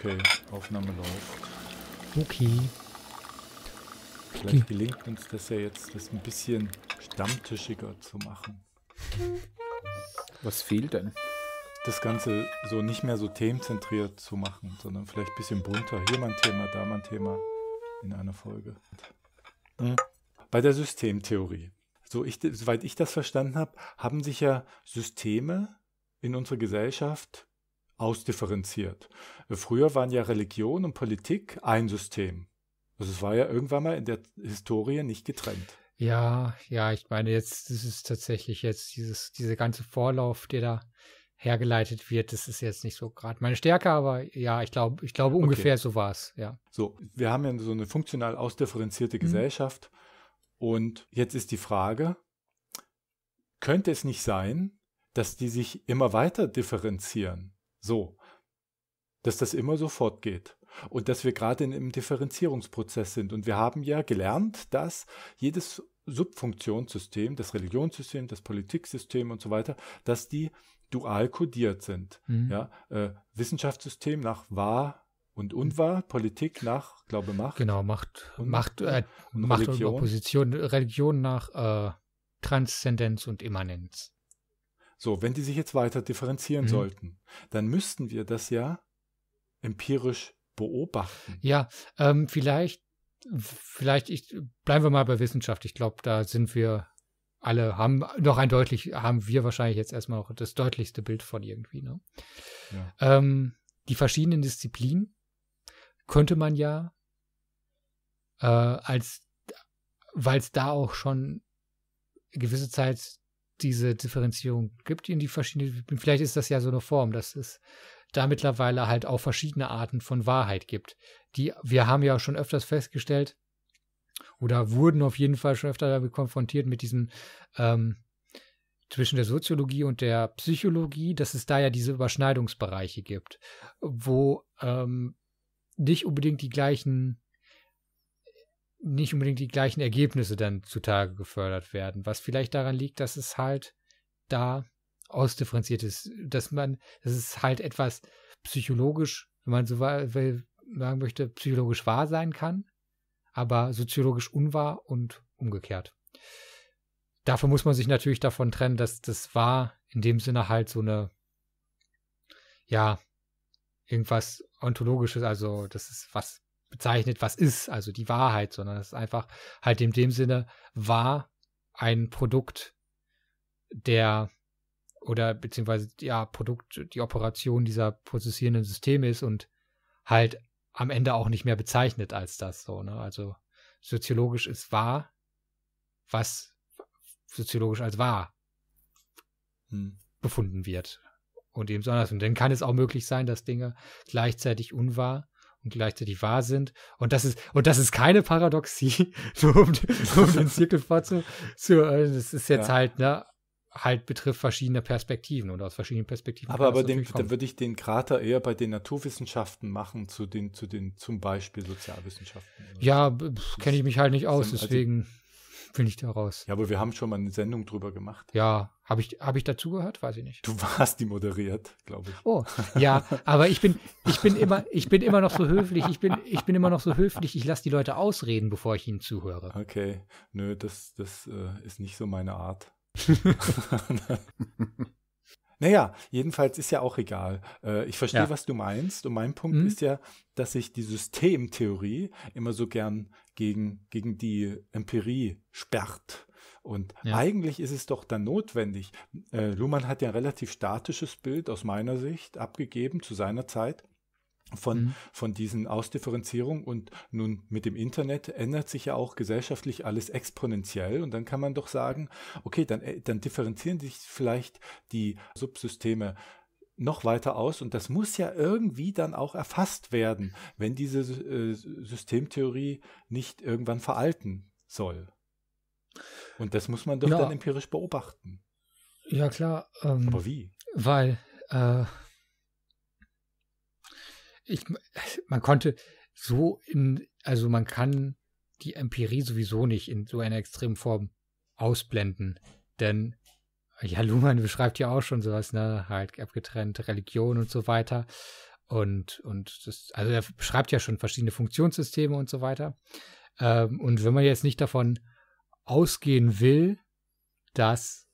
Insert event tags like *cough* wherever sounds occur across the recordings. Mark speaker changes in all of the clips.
Speaker 1: Okay, Aufnahme läuft.
Speaker 2: Okay. Vielleicht okay.
Speaker 1: gelingt uns das ja jetzt, das ein bisschen stammtischiger zu machen. Was fehlt denn? Das Ganze so nicht mehr so themenzentriert zu machen, sondern vielleicht ein bisschen bunter. Hier mal ein Thema, da mal ein Thema in einer Folge. Mhm. Bei der Systemtheorie. So ich, soweit ich das verstanden habe, haben sich ja Systeme in unserer Gesellschaft ausdifferenziert. Früher waren ja Religion und Politik ein System. Also es war ja irgendwann mal in der Historie nicht getrennt.
Speaker 2: Ja, ja, ich meine, jetzt das ist tatsächlich jetzt dieses, diese ganze Vorlauf, der da hergeleitet wird, das ist jetzt nicht so gerade meine Stärke, aber ja, ich glaube, ich glaube ungefähr so war es, ja.
Speaker 1: So, wir haben ja so eine funktional ausdifferenzierte mhm. Gesellschaft mhm. und jetzt ist die Frage, könnte es nicht sein, dass die sich immer weiter differenzieren? So. Dass das immer so fortgeht. Und dass wir gerade in einem Differenzierungsprozess sind. Und wir haben ja gelernt, dass jedes Subfunktionssystem, das Religionssystem, das Politiksystem und so weiter, dass die dual kodiert sind. Mhm. Ja, äh, Wissenschaftssystem nach wahr und unwahr, mhm. Politik nach Glaube Macht. Genau, Macht, und, Macht, äh, und Macht Religion. und
Speaker 2: Opposition, Religion nach äh, Transzendenz und Immanenz.
Speaker 1: So, wenn die sich jetzt weiter differenzieren mhm. sollten, dann müssten wir das ja empirisch beobachten.
Speaker 2: Ja, ähm, vielleicht, vielleicht, ich, bleiben wir mal bei Wissenschaft. Ich glaube, da sind wir alle, haben noch ein deutlich, haben wir wahrscheinlich jetzt erstmal noch das deutlichste Bild von irgendwie. Ne? Ja. Ähm, die verschiedenen Disziplinen könnte man ja äh, als, weil es da auch schon gewisse Zeit diese Differenzierung gibt in die verschiedenen, vielleicht ist das ja so eine Form, dass es da mittlerweile halt auch verschiedene Arten von Wahrheit gibt. Die, wir haben ja schon öfters festgestellt, oder wurden auf jeden Fall schon öfter damit konfrontiert mit diesem ähm, zwischen der Soziologie und der Psychologie, dass es da ja diese Überschneidungsbereiche gibt, wo ähm, nicht unbedingt die gleichen nicht unbedingt die gleichen Ergebnisse dann zutage gefördert werden, was vielleicht daran liegt, dass es halt da ausdifferenziert ist, dass man, dass es halt etwas psychologisch, wenn man so will, sagen möchte, psychologisch wahr sein kann, aber soziologisch unwahr und umgekehrt. Dafür muss man sich natürlich davon trennen, dass das wahr in dem Sinne halt so eine, ja, irgendwas ontologisches, also das ist was bezeichnet, was ist, also die Wahrheit, sondern es ist einfach halt in dem Sinne war ein Produkt der oder beziehungsweise ja Produkt die Operation dieser prozessierenden Systeme ist und halt am Ende auch nicht mehr bezeichnet als das so ne also soziologisch ist wahr was soziologisch als wahr hm. befunden wird und eben so anders und dann kann es auch möglich sein dass Dinge gleichzeitig unwahr sind und gleichzeitig wahr sind. Und das ist, und das ist keine Paradoxie, *laughs* nur um, nur um den Zirkel vorzu. Äh, das ist jetzt ja. halt, ne, halt betrifft verschiedene Perspektiven und aus verschiedenen Perspektiven. Aber, aber dem, da
Speaker 1: würde ich den Krater
Speaker 2: eher bei den Naturwissenschaften
Speaker 1: machen, zu den, zu den, zum Beispiel Sozialwissenschaften.
Speaker 2: Ja, kenne ich mich halt nicht aus, also deswegen. Also, finde ich daraus.
Speaker 1: Ja, aber wir haben schon mal eine Sendung drüber gemacht.
Speaker 2: Ja, habe ich, hab ich dazu gehört? Weiß ich nicht. Du
Speaker 1: warst die moderiert, glaube ich.
Speaker 2: Oh, ja, aber ich bin, ich bin immer, ich bin immer noch so höflich. Ich bin, ich bin immer noch so höflich. Ich lasse die Leute ausreden, bevor ich ihnen
Speaker 1: zuhöre. Okay, nö, das, das äh, ist nicht so meine Art. *laughs* Naja, jedenfalls ist ja auch egal. Äh, ich verstehe, ja. was du meinst. Und mein Punkt mhm. ist ja, dass ich die Systemtheorie immer so gern gegen, gegen die Empirie sperrt. Und ja. eigentlich ist es doch dann notwendig. Äh, Luhmann hat ja ein relativ statisches Bild aus meiner Sicht abgegeben zu seiner Zeit von, mhm. von diesen Ausdifferenzierungen. und nun mit dem Internet ändert sich ja auch gesellschaftlich alles exponentiell und dann kann man doch sagen, okay, dann, äh, dann differenzieren sich vielleicht die Subsysteme noch weiter aus und das muss ja irgendwie dann auch erfasst werden, wenn diese äh, Systemtheorie nicht irgendwann veralten soll. Und das muss man doch ja. dann empirisch beobachten.
Speaker 2: Ja klar. Ähm, Aber wie? Weil äh, ich, *laughs* man konnte so in, also man kann die Empirie sowieso nicht in so einer extremen Form ausblenden, denn ja, Luhmann beschreibt ja auch schon sowas, ne, halt abgetrennte Religion und so weiter. Und, und das, also er beschreibt ja schon verschiedene Funktionssysteme und so weiter. Ähm, und wenn man jetzt nicht davon ausgehen will, dass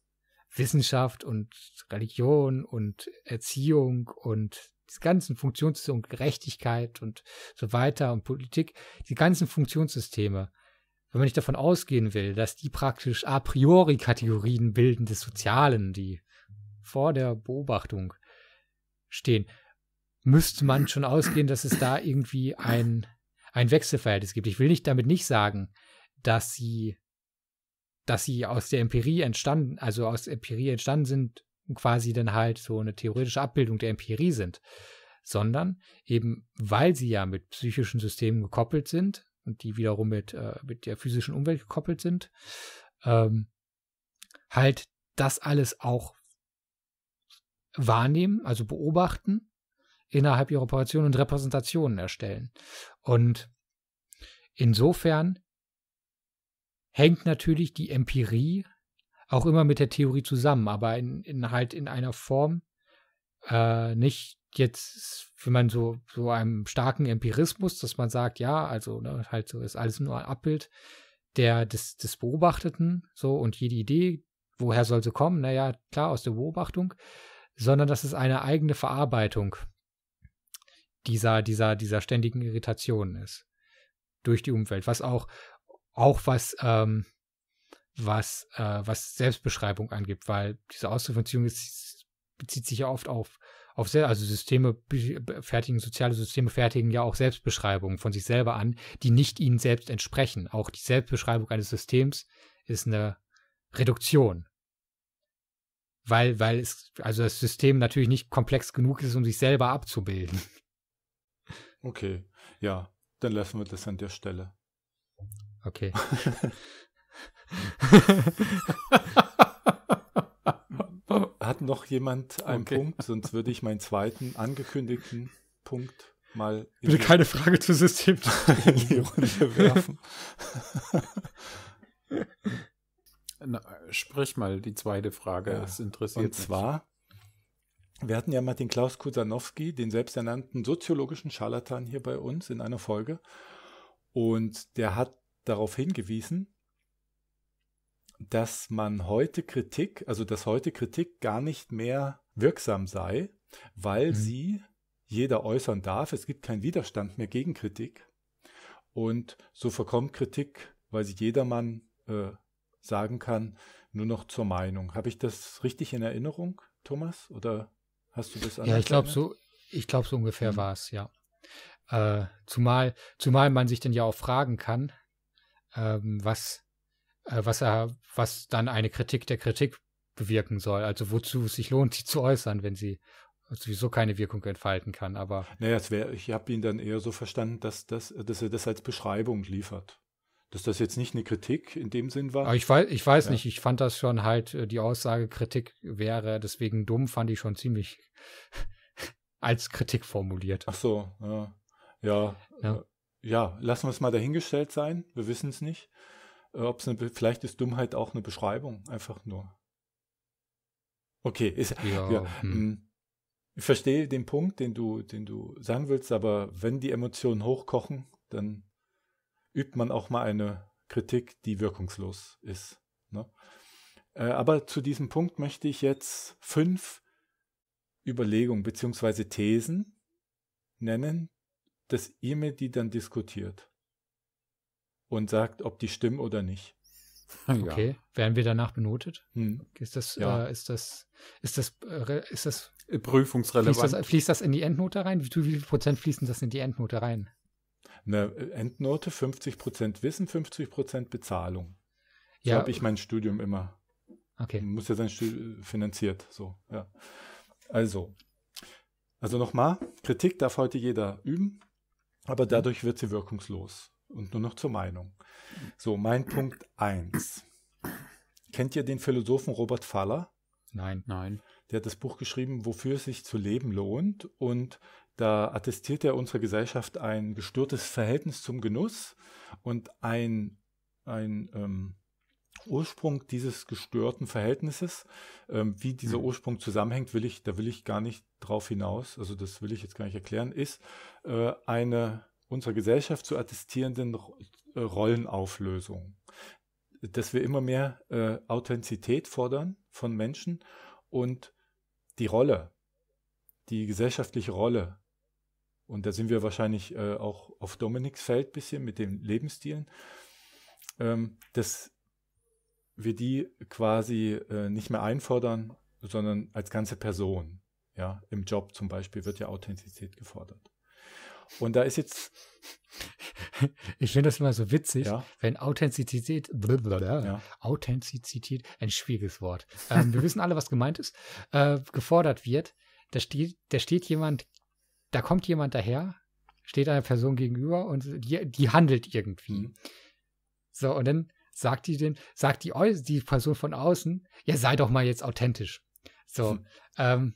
Speaker 2: Wissenschaft und Religion und Erziehung und die ganzen Funktionssysteme und Gerechtigkeit und so weiter und Politik, die ganzen Funktionssysteme, wenn man nicht davon ausgehen will, dass die praktisch a priori Kategorien bilden des Sozialen, die vor der Beobachtung stehen, müsste man schon ausgehen, dass es da irgendwie ein, ein Wechselverhältnis gibt. Ich will nicht damit nicht sagen, dass sie, dass sie aus der Empirie entstanden, also aus Empirie entstanden sind, quasi dann halt so eine theoretische Abbildung der Empirie sind, sondern eben weil sie ja mit psychischen Systemen gekoppelt sind und die wiederum mit, äh, mit der physischen Umwelt gekoppelt sind, ähm, halt das alles auch wahrnehmen, also beobachten innerhalb ihrer Operationen und Repräsentationen erstellen. Und insofern hängt natürlich die Empirie auch immer mit der Theorie zusammen, aber in, in halt in einer Form, äh, nicht jetzt, wenn man so, so einem starken Empirismus, dass man sagt, ja, also ne, halt so ist alles nur ein Abbild der, des, des Beobachteten, so und jede Idee, woher soll sie kommen? Naja, klar, aus der Beobachtung, sondern das ist eine eigene Verarbeitung dieser, dieser, dieser ständigen Irritation ist durch die Umwelt, was auch, auch was, ähm, was, äh, was Selbstbeschreibung angibt, weil diese Ausdifferenzierung bezieht sich ja oft auf, auf sehr, also Systeme fertigen, soziale Systeme fertigen ja auch Selbstbeschreibungen von sich selber an, die nicht ihnen selbst entsprechen. Auch die Selbstbeschreibung eines Systems ist eine Reduktion. Weil, weil es, also das System natürlich nicht komplex genug ist, um sich selber abzubilden. *laughs*
Speaker 1: Okay, ja, dann lassen wir das an der Stelle. Okay.
Speaker 2: *laughs* *laughs*
Speaker 1: Hat noch jemand einen okay. Punkt? Sonst würde ich meinen zweiten angekündigten Punkt
Speaker 3: mal. Bitte keine
Speaker 1: Frage zu System *laughs* in die Runde werfen. *laughs*
Speaker 3: Na, sprich mal die zweite Frage, ja. das interessiert Und
Speaker 1: zwar, wir hatten ja mal den Klaus Kusanowski, den selbsternannten soziologischen Scharlatan hier bei uns in einer Folge. Und der hat darauf hingewiesen, dass man heute Kritik, also dass heute Kritik gar nicht mehr wirksam sei, weil mhm. sie jeder äußern darf. Es gibt keinen Widerstand mehr gegen Kritik. Und so verkommt Kritik, weil sie jedermann äh, sagen kann, nur noch zur Meinung. Habe ich das richtig in Erinnerung, Thomas? Oder hast du das anders? Ja, ich glaube so,
Speaker 2: ich glaube so ungefähr mhm. war es, ja. Äh, zumal, zumal man sich dann ja auch fragen kann, ähm, was äh, was er, was dann eine Kritik der Kritik bewirken soll. Also wozu es sich lohnt, sie zu äußern, wenn sie sowieso keine Wirkung entfalten kann. Aber
Speaker 1: naja, wär, ich habe ihn dann eher so verstanden, dass, das, dass er das als Beschreibung liefert. Dass das jetzt nicht eine Kritik in dem Sinn war. Aber ich weiß, ich weiß ja. nicht,
Speaker 2: ich fand das schon halt, äh, die Aussage, Kritik wäre deswegen dumm, fand ich schon ziemlich *laughs* als Kritik formuliert. Ach so,
Speaker 1: ja. Ja, ja. Äh, ja lassen wir es mal dahingestellt sein. Wir wissen es nicht. Äh, ob es vielleicht ist Dummheit auch eine Beschreibung, einfach nur. Okay, ist, ja, ja hm. hm. ich verstehe den Punkt, den du, den du sagen willst, aber wenn die Emotionen hochkochen, dann übt man auch mal eine Kritik, die wirkungslos ist. Ne? Äh, aber zu diesem Punkt möchte ich jetzt fünf Überlegungen bzw. Thesen nennen, dass ihr mir die dann diskutiert und sagt, ob die stimmen
Speaker 2: oder nicht. Okay, ja. werden wir danach benotet? Hm. Ist das, ja. äh, ist das, ist das, äh, ist das prüfungsrelevant? Fließt das, fließt das, in die Endnote rein? Wie, wie viel Prozent fließen das in die Endnote rein?
Speaker 1: Eine äh, Endnote 50 Prozent Wissen, 50 Prozent Bezahlung. So ja. habe ich mein Studium immer. Okay. Man muss ja sein Studium finanziert, so, ja. Also, also nochmal, Kritik darf heute jeder üben, aber mhm. dadurch wird sie wirkungslos und nur noch zur Meinung. So, mein Punkt 1. Kennt ihr den Philosophen Robert Faller? Nein. Nein. Der hat das Buch geschrieben, wofür es sich zu leben lohnt. Und da attestiert er unserer Gesellschaft ein gestörtes Verhältnis zum Genuss und ein, ein ähm, Ursprung dieses gestörten Verhältnisses. Ähm, wie dieser hm. Ursprung zusammenhängt, will ich, da will ich gar nicht drauf hinaus, also das will ich jetzt gar nicht erklären, ist äh, eine unserer Gesellschaft zu attestierenden äh, Rollenauflösung. Dass wir immer mehr äh, Authentizität fordern von Menschen und die Rolle, die gesellschaftliche Rolle. Und da sind wir wahrscheinlich äh, auch auf Dominiks Feld bisschen mit den Lebensstilen, ähm, dass wir die quasi äh, nicht mehr einfordern, sondern als ganze Person. Ja, im Job zum Beispiel wird ja Authentizität gefordert. Und da ist jetzt. *laughs*
Speaker 2: Ich finde das immer so witzig, ja. wenn Authentizität, blablabla, ja. Authentizität, ein schwieriges Wort. Ähm, wir wissen alle, was gemeint ist, äh, gefordert wird. Da steht, da steht jemand, da kommt jemand daher, steht einer Person gegenüber und die, die handelt irgendwie. Mhm. So, und dann sagt die den, sagt die, die Person von außen, ja, sei doch mal jetzt authentisch. So, mhm. ähm,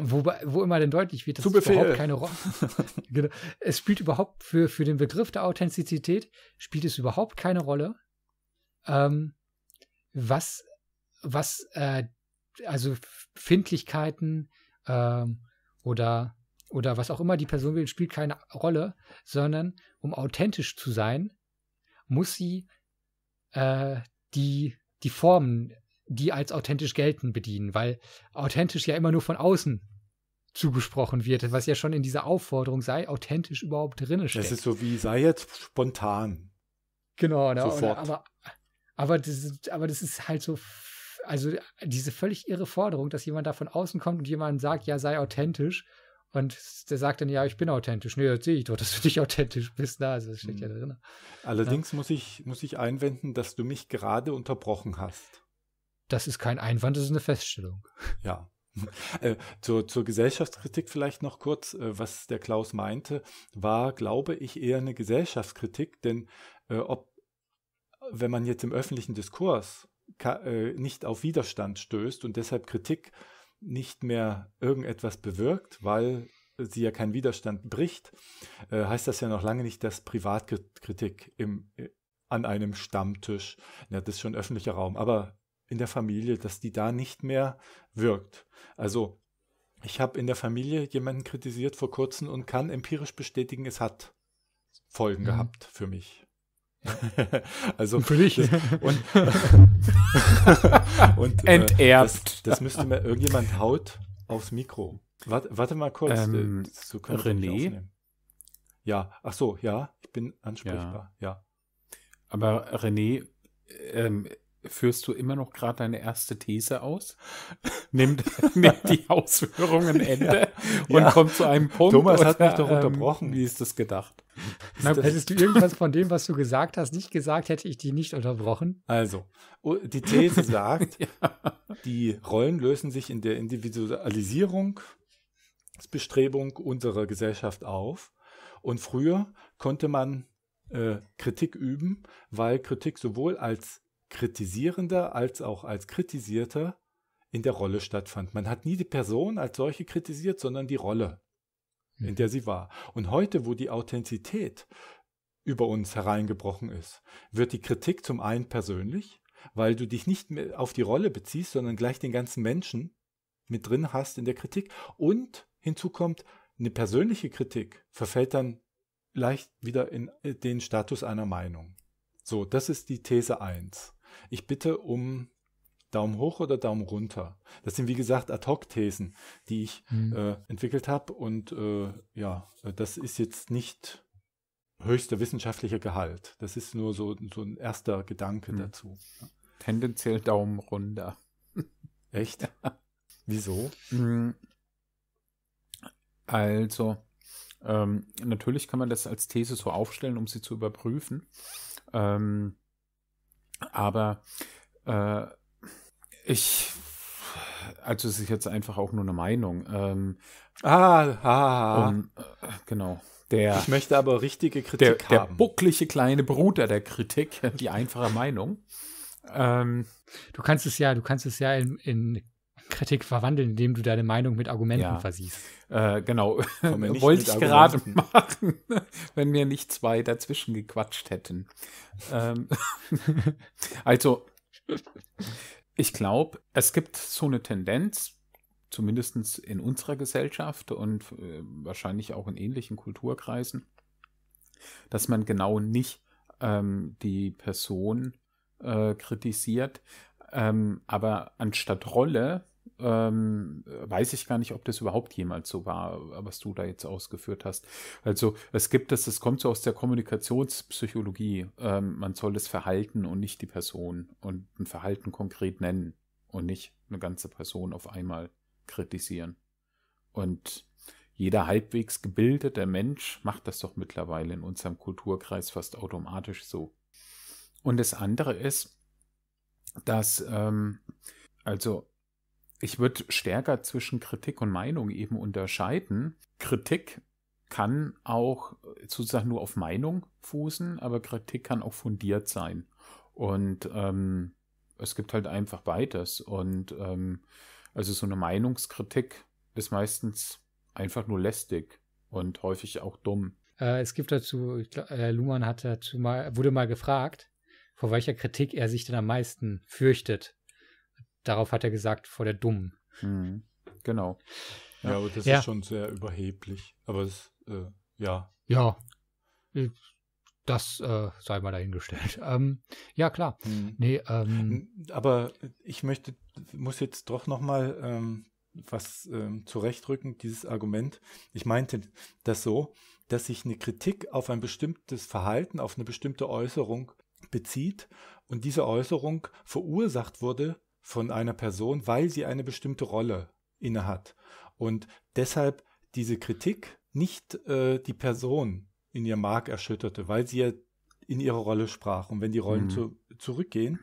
Speaker 2: wo, wo immer denn deutlich wird, dass es überhaupt keine Rolle *laughs* genau. Es spielt überhaupt für, für den Begriff der Authentizität spielt es überhaupt keine Rolle, ähm, was, was äh, also Findlichkeiten ähm, oder, oder was auch immer die Person will, spielt keine Rolle, sondern um authentisch zu sein, muss sie äh, die, die Formen die als authentisch gelten, bedienen, weil authentisch ja immer nur von außen zugesprochen wird, was ja schon in dieser Aufforderung sei, authentisch überhaupt drin steckt. Das ist so wie, sei jetzt spontan. Genau, ne? Sofort. aber, aber, das, aber das ist halt so, also diese völlig irre Forderung, dass jemand da von außen kommt und jemand sagt, ja, sei authentisch. Und der sagt dann, ja, ich bin authentisch. Nee, jetzt sehe ich doch, dass du *laughs* nicht authentisch bist. Na, also das steckt mhm. ja hm. drin. Allerdings ja. Muss, ich, muss ich
Speaker 1: einwenden, dass du mich gerade unterbrochen hast.
Speaker 2: Das ist kein Einwand, das ist eine Feststellung.
Speaker 1: Ja. *laughs* Äh, zur, zur, Gesellschaftskritik vielleicht noch kurz, äh, was der Klaus meinte, war, glaube ich, eher eine Gesellschaftskritik, denn äh, ob, wenn man jetzt im öffentlichen Diskurs äh, nicht auf Widerstand stößt und deshalb Kritik nicht mehr irgendetwas bewirkt, weil sie ja keinen Widerstand bricht, äh, heißt das ja noch lange nicht, dass Privatkritik im, äh, an einem Stammtisch, ja, das ist schon öffentlicher Raum, aber in der Familie, dass die da nicht mehr wirkt. Also ich habe in der Familie jemanden kritisiert vor kurzem und kann empirisch bestätigen, es hat Folgen mhm. gehabt für mich. *laughs* also für dich. Das, und, *laughs* *laughs* und äh, enterbt. Das, das, müsste mir irgendjemand haut aufs Mikro. Warte, warte mal kurz. Äh, ähm, so René?
Speaker 3: Ja, ach so, ja, ich bin ansprechbar, ja. ja. Aber René, ähm, führst du immer noch gerade deine erste These aus, *laughs* Nimm,
Speaker 2: *laughs* nimmt die Ausführungen *laughs* Ende ja. und ja. kommt zu einem Punkt. Thomas hat mich doch unterbrochen. Ähm, wie ist das gedacht? Na, das hättest du irgendwas von dem, was du gesagt hast, nicht gesagt, hätte ich die nicht unterbrochen.
Speaker 1: Also, die These sagt, ja. die Rollen lösen sich in der Individualisierung, Bestrebung unserer Gesellschaft auf. Und früher konnte man äh, Kritik üben, weil Kritik sowohl als Kritisierender als auch als Kritisierter in der Rolle stattfand. Man hat nie die Person als solche kritisiert, sondern die Rolle, hm. in der sie war. Und heute, wo die Authentizität über uns hereingebrochen ist, wird die Kritik zum einen persönlich, weil du dich nicht mehr auf die Rolle beziehst, sondern gleich den ganzen Menschen mit drin hast in der Kritik. Und hinzu kommt, eine persönliche Kritik verfällt dann leicht wieder in äh, den Status einer Meinung. So, das ist die These 1. Ich bitte um Daumen hoch oder Daumen runter. Das sind wie gesagt Ad-Hoc-Thesen, die ich mhm. äh, entwickelt habe und äh, ja, das ist jetzt nicht höchster wissenschaftlicher Gehalt. Das ist nur so, so ein erster
Speaker 3: Gedanke mhm. dazu. Tendenziell Daumen runter. Echt? *laughs* Wieso? Mhm. Also, ähm, natürlich kann man das als These so aufstellen, um sie zu überprüfen. Ähm, aber äh, ich, also es ist jetzt einfach auch nur eine Meinung. Ähm, ah, ah, um, äh, genau. Der, ich möchte aber richtige Kritik der, haben. Der bucklige kleine Bruder der Kritik, die einfache
Speaker 2: Meinung. Ähm, du kannst es ja, du kannst es ja in, in Kritik verwandeln, indem du deine Meinung mit Argumenten ja. versiehst. Äh, genau. *laughs* Wollte ich gerade machen,
Speaker 3: *laughs* wenn mir nicht zwei dazwischen gequatscht hätten. ähm, *laughs* also, ich glaube, es gibt so eine Tendenz, zumindest in unserer Gesellschaft und äh, wahrscheinlich auch in ähnlichen Kulturkreisen, dass man genau nicht ähm, die Person äh, kritisiert, ähm, aber anstatt Rolle ähm, weiß ich gar nicht, ob das überhaupt jemals so war, was du da jetzt ausgeführt hast. Also es gibt das, es kommt so aus der Kommunikationspsychologie. Ähm, man soll das Verhalten und nicht die Person und ein Verhalten konkret nennen und nicht eine ganze Person auf einmal kritisieren. Und jeder halbwegs gebildete Mensch macht das doch mittlerweile in unserem Kulturkreis fast automatisch so. Und das andere ist, dass ähm, also ich würde stärker zwischen Kritik und Meinung eben unterscheiden. Kritik kann auch sozusagen nur auf Meinung fußen, aber Kritik kann auch fundiert sein. Und ähm, es gibt halt einfach beides. Und ähm, also so eine Meinungskritik ist meistens einfach nur lästig und häufig auch
Speaker 2: dumm. Äh, es gibt dazu, glaub, äh, Luhmann hat dazu mal, wurde mal gefragt, vor welcher Kritik er sich denn am meisten fürchtet. Darauf hat er gesagt, vor der Dummen. Mhm. Genau. Ja, aber das ja. ist schon
Speaker 1: sehr überheblich. Aber es, äh,
Speaker 2: ja. Ja. Das äh, sei mal dahingestellt. *laughs* Ähm, ja,
Speaker 1: klar. Mhm. Nee, ähm, aber ich möchte, muss jetzt doch noch mal ähm, was ähm, zurechtrücken, dieses Argument. Ich meinte das so, dass sich eine Kritik auf ein bestimmtes Verhalten, auf eine bestimmte Äußerung bezieht und diese Äußerung verursacht wurde von einer Person, weil sie eine bestimmte Rolle innehat. Und deshalb diese Kritik nicht äh, die Person in ihr Mark erschütterte, weil sie ja in ihre Rolle sprach. Und wenn die Rollen mhm. zu, zurückgehen,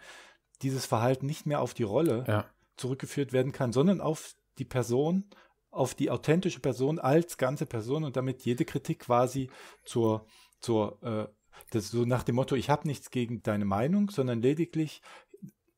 Speaker 1: dieses Verhalten nicht mehr auf die Rolle ja. zurückgeführt werden kann, sondern auf die Person, auf die authentische Person als ganze Person und damit jede Kritik quasi zur, zur äh, das so nach dem Motto, ich habe nichts gegen deine Meinung, sondern lediglich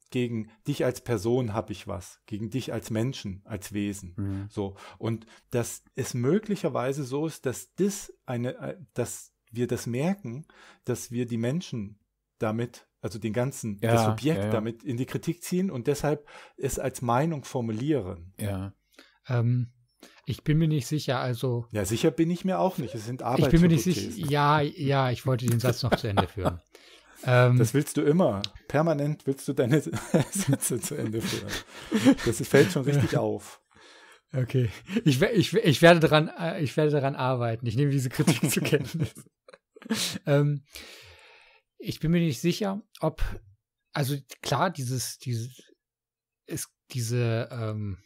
Speaker 1: gegen dich als Person habe ich was, gegen dich als Menschen, als Wesen. Mhm. So. Und dass es möglicherweise so ist, dass das eine, äh, dass wir das merken, dass wir die Menschen damit, also den ganzen, ja, das Subjekt ja, ja. damit in die Kritik ziehen und deshalb es als Meinung formulieren.
Speaker 2: Ja. Ähm, ich bin mir nicht sicher, also. Ja,
Speaker 1: sicher bin ich mir auch nicht. Es sind Arbeitshypothesen. Ich bin mir nicht sicher.
Speaker 2: Ja, ja, ich wollte den Satz noch zu Ende führen. *laughs* Ähm, das
Speaker 1: willst du immer. Permanent willst du deine *laughs* Sätze zu Ende führen. Das fällt schon richtig auf.
Speaker 2: Okay. Ich, ich, ich, werde daran, äh, ich werde daran arbeiten. Ich nehme diese Kritik zur *laughs* Kenntnis. ähm, ich bin mir nicht sicher, ob, also klar, dieses, dieses, ist diese, ähm,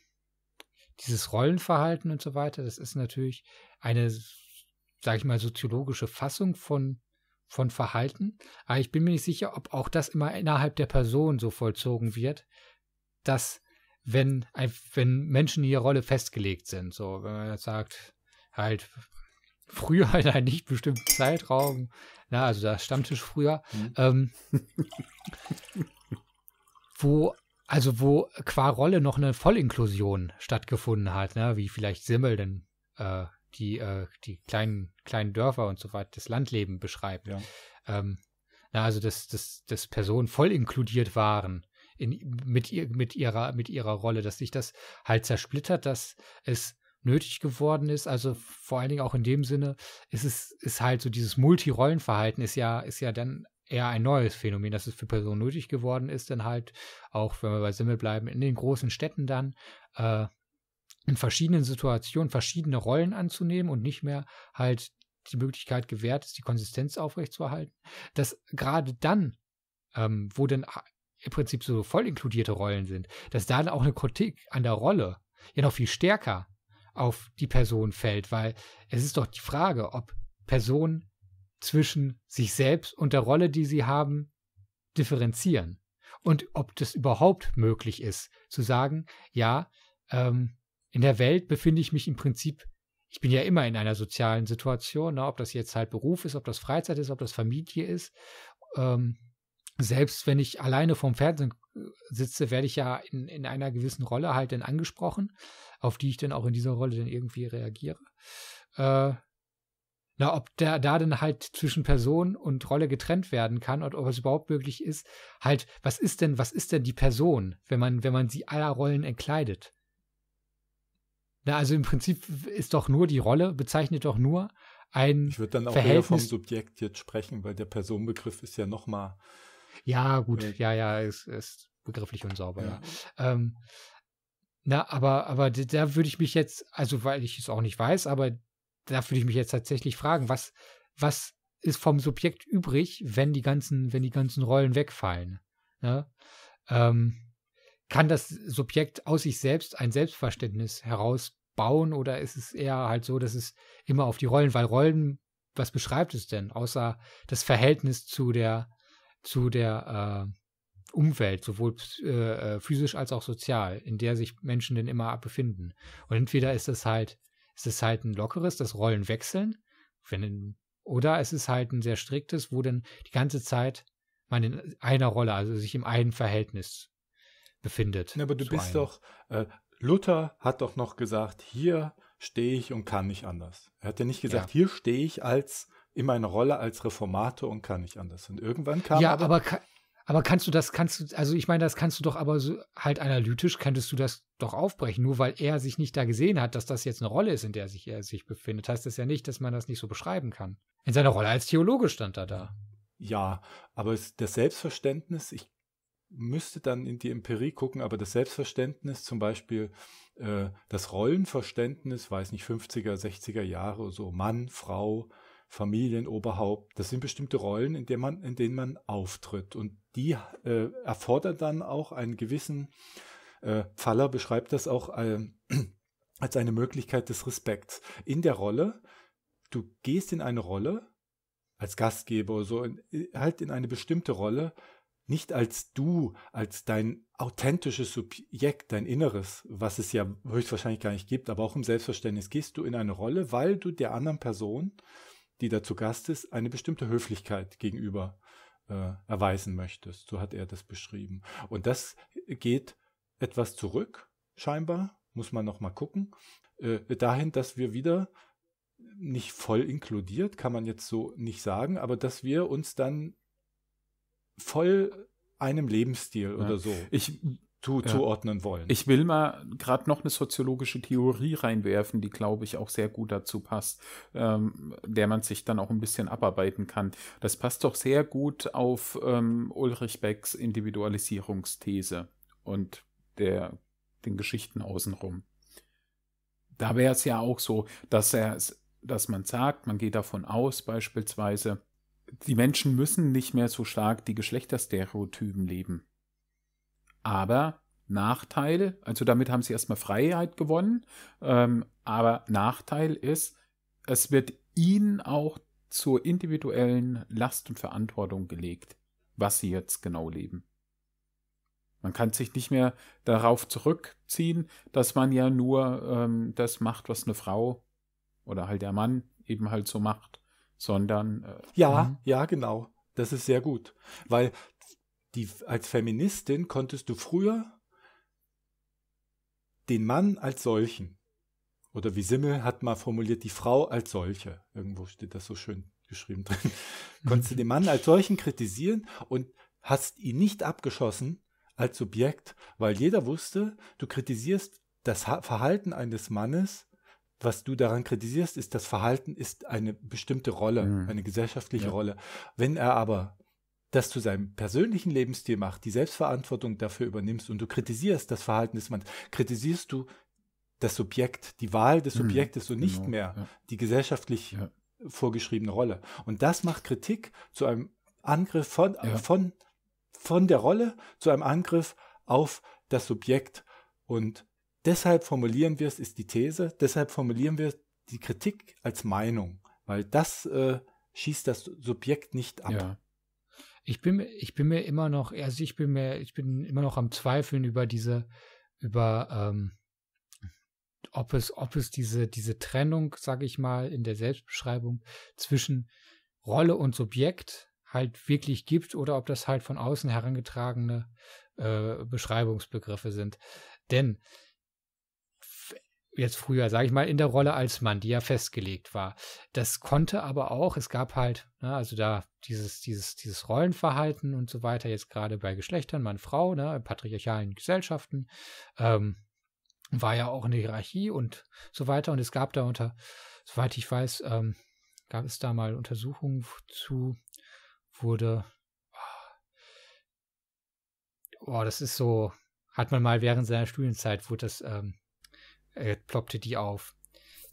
Speaker 2: dieses Rollenverhalten und so weiter, das ist natürlich eine, sag ich mal, soziologische Fassung von von Verhalten, aber ich bin mir nicht sicher, ob auch das immer innerhalb der Person so vollzogen wird, dass wenn, wenn Menschen ihre Rolle festgelegt sind, so wenn man jetzt sagt, halt früher *laughs* in einem nicht bestimmten Zeitraum, na, also der Stammtisch früher, mhm. ähm, wo also wo qua Rolle noch eine Vollinklusion stattgefunden hat, ne? wie vielleicht Simmel denn äh, die, äh, die kleinen, kleinen Dörfer und so weiter, das Landleben beschreibt. Ja. Ähm, na, also dass, dass, dass Personen voll inkludiert waren in, mit, ihr, mit, ihrer, mit ihrer Rolle, dass sich das halt zersplittert, dass es nötig geworden ist. Also vor allen Dingen auch in dem Sinne, ist es ist halt so dieses Multirollenverhalten ist ja, ist ja dann eher ein neues Phänomen, dass es für Personen nötig geworden ist, dann halt auch, wenn wir bei Simmel bleiben, in den großen Städten dann äh, in verschiedenen Situationen verschiedene Rollen anzunehmen und nicht mehr halt die Möglichkeit gewährt ist, die Konsistenz aufrechtzuerhalten, dass gerade dann, ähm, wo denn im Prinzip so voll inkludierte Rollen sind, dass da dann auch eine Kritik an der Rolle ja noch viel stärker auf die Person fällt, weil es ist doch die Frage, ob Personen zwischen sich selbst und der Rolle, die sie haben, differenzieren. Und ob das überhaupt möglich ist, zu sagen, ja, ähm, in der Welt befinde ich mich im Prinzip, ich bin ja immer in einer sozialen Situation, ne, ob das jetzt halt Beruf ist, ob das Freizeit ist, ob das Familie ist. Ähm, selbst wenn ich alleine vorm Fernsehen äh, sitze, werde ich ja in, in einer gewissen Rolle halt dann angesprochen, auf die ich dann auch in dieser Rolle dann irgendwie reagiere. Äh, na, ob da, da dann halt zwischen Person und Rolle getrennt werden kann und ob es überhaupt möglich ist, halt, was ist denn, was ist denn die Person, wenn man, wenn man sie aller Rollen entkleidet? Na, also im Prinzip ist doch nur die Rolle, bezeichnet doch nur ein Ich würde dann auch Verhältnis eher vom
Speaker 1: Subjekt jetzt sprechen, weil der Personenbegriff ist ja nochmal. Ja, gut,
Speaker 2: äh, ja, ja, ist, ist begrifflich unsauber, ja. ja. Ähm, na, aber, aber da würde ich mich jetzt, also weil ich es auch nicht weiß, aber da würde ich mich jetzt tatsächlich fragen, was, was ist vom Subjekt übrig, wenn die ganzen, wenn die ganzen Rollen wegfallen? Ne? Ähm, kann das Subjekt aus sich selbst ein Selbstverständnis herausbauen oder ist es eher halt so, dass es immer auf die Rollen, weil Rollen, was beschreibt es denn, außer das Verhältnis zu der, zu der äh, Umwelt, sowohl äh, äh, physisch als auch sozial, in der sich Menschen denn immer befinden. Und entweder ist es halt, ist es halt ein lockeres, das Rollen wechseln, wenn, oder es ist halt ein sehr striktes, wo dann die ganze Zeit man in einer Rolle, also sich im einen Verhältnis befindet. Ja, aber du bist einem. doch, äh, Luther
Speaker 1: hat doch noch gesagt, hier stehe ich und kann nicht anders. Er hat ja nicht gesagt, ja. hier stehe ich als in meiner Rolle als Reformator und kann nicht anders. Und irgendwann kam ja, aber, aber
Speaker 2: kann, aber kannst du das, kannst du, also ich meine, das kannst du doch aber so halt analytisch, könntest du das doch aufbrechen, nur weil er sich nicht da gesehen hat, dass das jetzt eine Rolle ist, in der sich er sich befindet, heißt das ja nicht, dass man das nicht so beschreiben kann.
Speaker 1: In seiner Rolle als Theologe stand er da. Ja, aber das Selbstverständnis, ich müsste dann in die Empirie gucken, aber das Selbstverständnis, zum Beispiel äh, das Rollenverständnis, weiß nicht, 50er, 60er Jahre, so Mann, Frau, Familienoberhaupt, das sind bestimmte Rollen, in, man, in denen man auftritt. Und die äh, erfordern dann auch einen gewissen, äh, Pfaller beschreibt das auch äh, *clears throat* als eine Möglichkeit des Respekts. In der Rolle, du gehst in eine Rolle, als Gastgeber, so in, halt in eine bestimmte Rolle, nicht als du, als dein authentisches Subjekt, dein Inneres, was es ja höchstwahrscheinlich gar nicht gibt, aber auch im Selbstverständnis gehst du in eine Rolle, weil du der anderen Person, die da zu Gast ist, eine bestimmte Höflichkeit gegenüber äh, erweisen möchtest. So hat er das beschrieben. Und das geht etwas zurück, scheinbar, muss man nochmal gucken, äh, dahin, dass wir wieder nicht voll inkludiert, kann man jetzt so nicht sagen, aber dass wir uns dann voll
Speaker 3: einem Lebensstil ja. oder so. Ich zu, ja. zuordnen wollen. Ich will mal gerade noch eine soziologische Theorie reinwerfen, die, glaube ich, auch sehr gut dazu passt, ähm, der man sich dann auch ein bisschen abarbeiten kann. Das passt doch sehr gut auf ähm, Ulrich Becks Individualisierungsthese und der, den Geschichten außenrum. Da wäre es ja auch so, dass dass man sagt, man geht davon aus, beispielsweise, die Menschen müssen nicht mehr so stark die Geschlechterstereotypen leben. Aber Nachteil, also damit haben sie erstmal Freiheit gewonnen, ähm, aber Nachteil ist, es wird ihnen auch zur individuellen Last und Verantwortung gelegt, was sie jetzt genau leben. Man kann sich nicht mehr darauf zurückziehen, dass man ja nur ähm, das macht, was eine Frau oder halt der Mann eben halt so macht sondern. Äh, ja, mhm. ja, genau. Das ist sehr gut. Weil die,
Speaker 1: als Feministin konntest du früher den Mann als solchen, oder wie Simmel hat mal formuliert, die Frau als solche, irgendwo steht das so schön geschrieben drin, *laughs* konntest du den Mann als solchen kritisieren und hast ihn nicht abgeschossen als Subjekt, weil jeder wusste, du kritisierst das Verhalten eines Mannes was du daran kritisierst, ist, das Verhalten ist eine bestimmte Rolle, mhm. eine gesellschaftliche ja. Rolle. Wenn er aber das zu seinem persönlichen Lebensstil macht, die Selbstverantwortung dafür übernimmst und du kritisierst das Verhalten des Mannes, kritisierst du das Subjekt, die Wahl des mhm. Subjektes mhm. und nicht genau. mehr ja. die gesellschaftlich ja. vorgeschriebene Rolle. Und das macht Kritik zu einem Angriff von, ja. von, von der Rolle, zu einem Angriff auf das Subjekt und deshalb formulieren wir es, ist die These, deshalb formulieren wir die Kritik als Meinung, weil das äh, schießt das Subjekt nicht ab. Ja.
Speaker 2: Ich bin, ich bin mir immer noch, also ich bin mir, ich bin immer noch am Zweifeln über diese, über ähm, ob es, ob es diese, diese Trennung, sage ich mal, in der Selbstbeschreibung zwischen Rolle und Subjekt halt wirklich gibt oder ob das halt von außen herangetragene äh, Beschreibungsbegriffe sind. Denn jetzt früher, sage ich mal, in der Rolle als Mann, die ja festgelegt war. Das konnte aber auch, es gab halt, ne, also da dieses, dieses, dieses Rollenverhalten und so weiter, jetzt gerade bei Geschlechtern, Mann, Frau, ne, in patriarchalen Gesellschaften, ähm, war ja auch eine Hierarchie und so weiter. Und es gab da unter, soweit ich weiß, ähm, gab es da mal Untersuchungen zu, wurde, boah, das ist so, hat man mal während seiner Studienzeit, wurde das ähm, äh, ploppte die auf.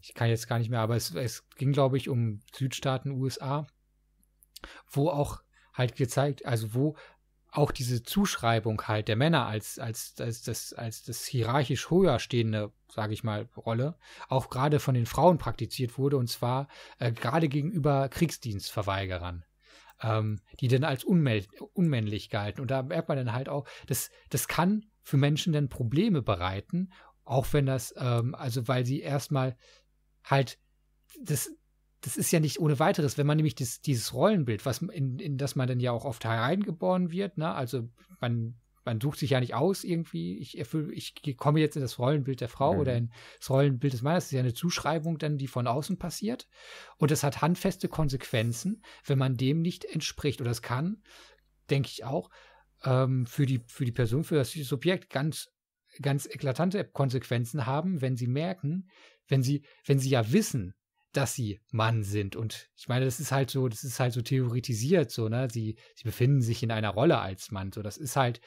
Speaker 2: Ich kann jetzt gar nicht mehr, aber es, es ging, glaube ich, um Südstaaten, USA, wo auch halt gezeigt, also wo auch diese Zuschreibung halt der Männer als, als, als, das, als das hierarchisch höher stehende, sage ich mal, Rolle, auch gerade von den Frauen praktiziert wurde, und zwar äh, gerade gegenüber Kriegsdienstverweigerern, ähm, die dann als unmännlich galten. Und da merkt man dann halt auch, das, das kann für Menschen dann Probleme bereiten auch wenn das, ähm, also weil sie erstmal halt, das, das ist ja nicht ohne weiteres, wenn man nämlich das, dieses Rollenbild, was in, in das man dann ja auch oft hereingeboren wird, ne? also man, man sucht sich ja nicht aus irgendwie, ich erfülle, ich komme jetzt in das Rollenbild der Frau mhm. oder in das Rollenbild des Mannes, das ist ja eine Zuschreibung dann, die von außen passiert und das hat handfeste Konsequenzen, wenn man dem nicht entspricht oder es kann, denke ich auch, ähm, für, die, für die Person, für das Subjekt ganz ganz eklatante Konsequenzen haben, wenn sie merken, wenn sie, wenn sie ja wissen, dass sie Mann sind. Und ich meine, das ist halt so, das ist halt so theoretisiert, so, ne? Sie, sie befinden sich in einer Rolle als Mann. So, das ist halt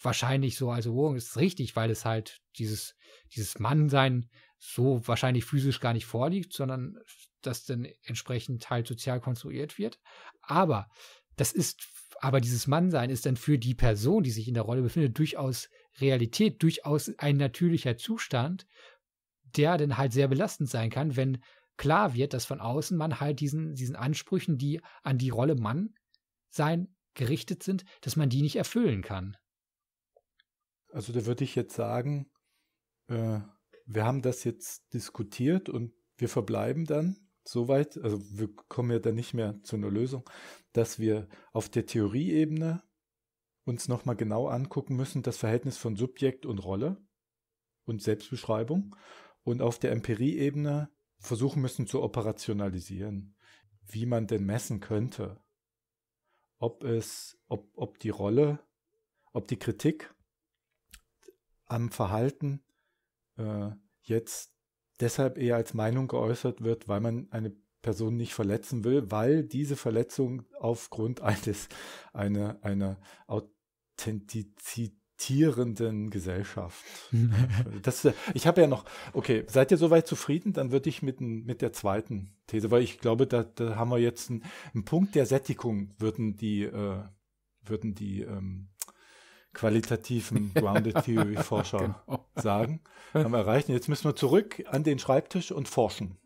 Speaker 2: wahrscheinlich so, also oh, ist richtig, weil es halt dieses, dieses Mannsein so wahrscheinlich physisch gar nicht vorliegt, sondern das dann entsprechend halt sozial konstruiert wird. Aber das ist, aber dieses Mannsein ist dann für die Person, die sich in der Rolle befindet, durchaus Realität durchaus ein natürlicher Zustand, der dann halt sehr belastend sein kann, wenn klar wird, dass von außen man halt diesen, diesen Ansprüchen, die an die Rolle Mann sein gerichtet sind, dass man die nicht erfüllen kann.
Speaker 1: Also da würde ich jetzt sagen, äh, wir haben das jetzt diskutiert und wir verbleiben dann soweit, also wir kommen ja dann nicht mehr zu einer Lösung, dass wir auf der Theorieebene uns nochmal genau angucken müssen, das Verhältnis von Subjekt und Rolle und Selbstbeschreibung und auf der Empirie-Ebene versuchen müssen zu operationalisieren, wie man denn messen könnte, ob es, ob, ob die Rolle, ob die Kritik am Verhalten äh, jetzt deshalb eher als Meinung geäußert wird, weil man eine Person nicht verletzen will, weil diese Verletzung aufgrund eines einer, einer authentizierenden Gesellschaft. *laughs* das, äh, ich habe ja noch, okay, seid ihr soweit zufrieden? Dann würde ich mit, mit der zweiten These, weil ich glaube, da, da haben wir jetzt einen, einen Punkt der Sättigung, würden die, äh, würden die ähm, qualitativen *laughs* Grounded Theory Forscher genau. sagen. Haben wir erreicht. Und jetzt müssen wir zurück an den Schreibtisch und forschen.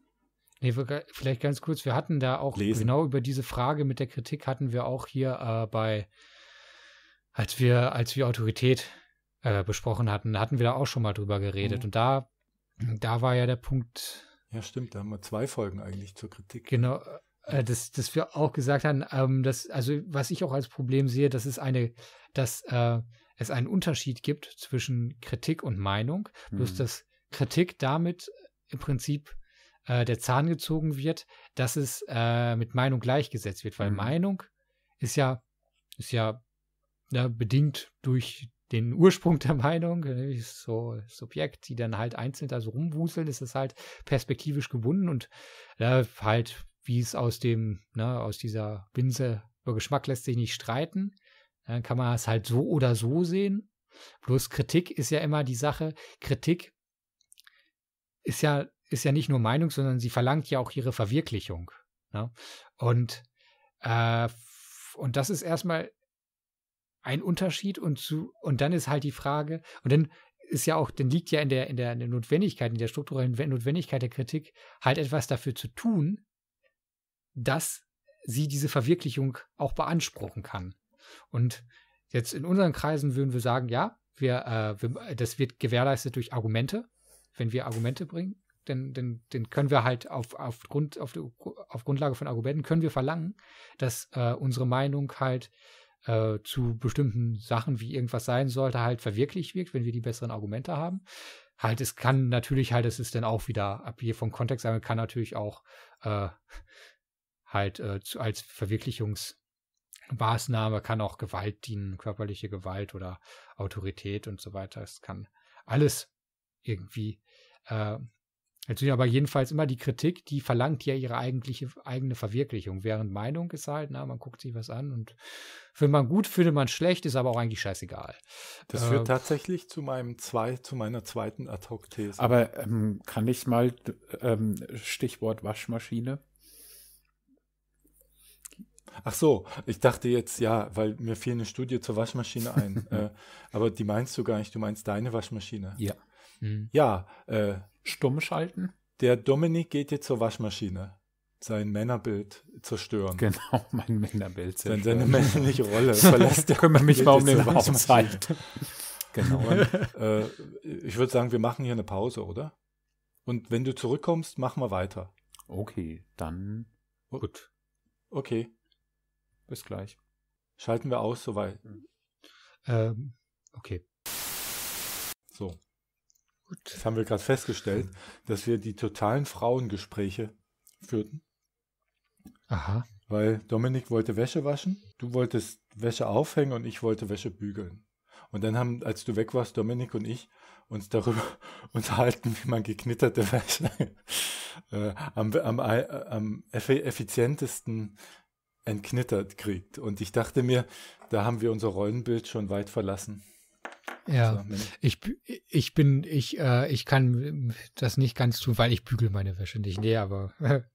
Speaker 2: Nee, vielleicht ganz kurz, wir hatten da auch Lesen. genau über diese Frage mit der Kritik hatten wir auch hier äh, bei, als wir, als wir Autorität äh, besprochen hatten, hatten wir da auch schon mal drüber geredet. Mhm. Und da, da war ja der Punkt. Ja, stimmt, da haben wir zwei Folgen eigentlich zur Kritik. Genau, äh, dass, dass wir auch gesagt haben, ähm, dass, also was ich auch als Problem sehe, das ist eine, dass äh, es einen Unterschied gibt zwischen Kritik und Meinung, mhm. bloß dass Kritik damit im Prinzip äh, der Zahn gezogen wird, dass es äh, mit Meinung gleichgesetzt wird, weil mhm. Meinung ist ja, ist ja, ja ne, bedingt durch den Ursprung der Meinung, ne, so Subjekt, die dann halt einzeln da so rumwuseln, ist es halt perspektivisch gebunden und äh, halt, wie es aus dem, ne, aus dieser Binse über Geschmack lässt sich nicht streiten, dann kann man es halt so oder so sehen. Bloß Kritik ist ja immer die Sache, Kritik ist ja ist ja nicht nur Meinung, sondern sie verlangt ja auch ihre Verwirklichung. Ne? Und, äh, und das ist erstmal ein Unterschied und zu, und dann ist halt die Frage, und dann ist ja auch, dann liegt ja in der, in der Notwendigkeit, in der strukturellen Notwendigkeit der Kritik, halt etwas dafür zu tun, dass sie diese Verwirklichung auch beanspruchen kann. Und jetzt in unseren Kreisen würden wir sagen, ja, wir, äh, wir das wird gewährleistet durch Argumente, wenn wir Argumente bringen, den, den, den können wir halt auf, auf, Grund, auf, die, auf Grundlage von Argumenten können wir verlangen, dass äh, unsere Meinung halt äh, zu bestimmten Sachen, wie irgendwas sein sollte, halt verwirklicht wirkt, wenn wir die besseren Argumente haben. Halt, es kann natürlich halt, es ist dann auch wieder ab hier vom Kontext, aber kann natürlich auch äh, halt äh, zu, als Verwirklichungsmaßnahme kann auch Gewalt dienen, körperliche Gewalt oder Autorität und so weiter. Es kann alles irgendwie äh, Natürlich aber jedenfalls immer die Kritik, die verlangt ja ihre eigentliche, eigene Verwirklichung. Während Meinung ist halt, na, man guckt sich was an und findet man gut, findet man schlecht, ist aber auch eigentlich scheißegal. Das äh, führt ähm, tatsächlich zu meinem zwei, zu meiner zweiten Ad-Hoc-These. Aber
Speaker 3: ähm, kann ich mal ähm, Stichwort Waschmaschine? Ach so, ich dachte jetzt, ja, weil mir fiel eine Studie zur Waschmaschine ein.
Speaker 1: *laughs* äh, aber die meinst du gar nicht, du meinst deine Waschmaschine. Ja. Mhm. Ja, äh, stumm schalten. Der Dominik geht jetzt zur Waschmaschine. Sein Männerbild
Speaker 3: zerstören. Genau, *laughs* mein Männerbild zerstören. Seine, männliche *laughs* Rolle verlässt der Kümmere mich mal um den Haushalt. *laughs* Genau. Und,
Speaker 1: äh, ich würde sagen, wir machen hier eine Pause, oder? Und wenn du zurückkommst, machen wir weiter. Okay, dann gut. Okay. Bis gleich. Schalten wir aus, soweit. Ähm, okay. So. Gut. Das haben wir gerade festgestellt, dass wir die totalen Frauengespräche führten. Aha. Weil Dominik wollte Wäsche waschen, du wolltest Wäsche aufhängen und ich wollte Wäsche bügeln. Und dann haben, als du weg warst, Dominik und ich uns darüber *laughs* unterhalten, wie man geknitterte Wäsche *laughs* äh, am, am, äh, am effizientesten entknittert kriegt. Und ich dachte mir, da haben wir unser Rollenbild schon weit verlassen. Ja, also,
Speaker 2: ich, ich bin, ich, äh, ich kann das nicht ganz tun, weil ich bügel meine Wäsche nicht. Nee, aber *laughs*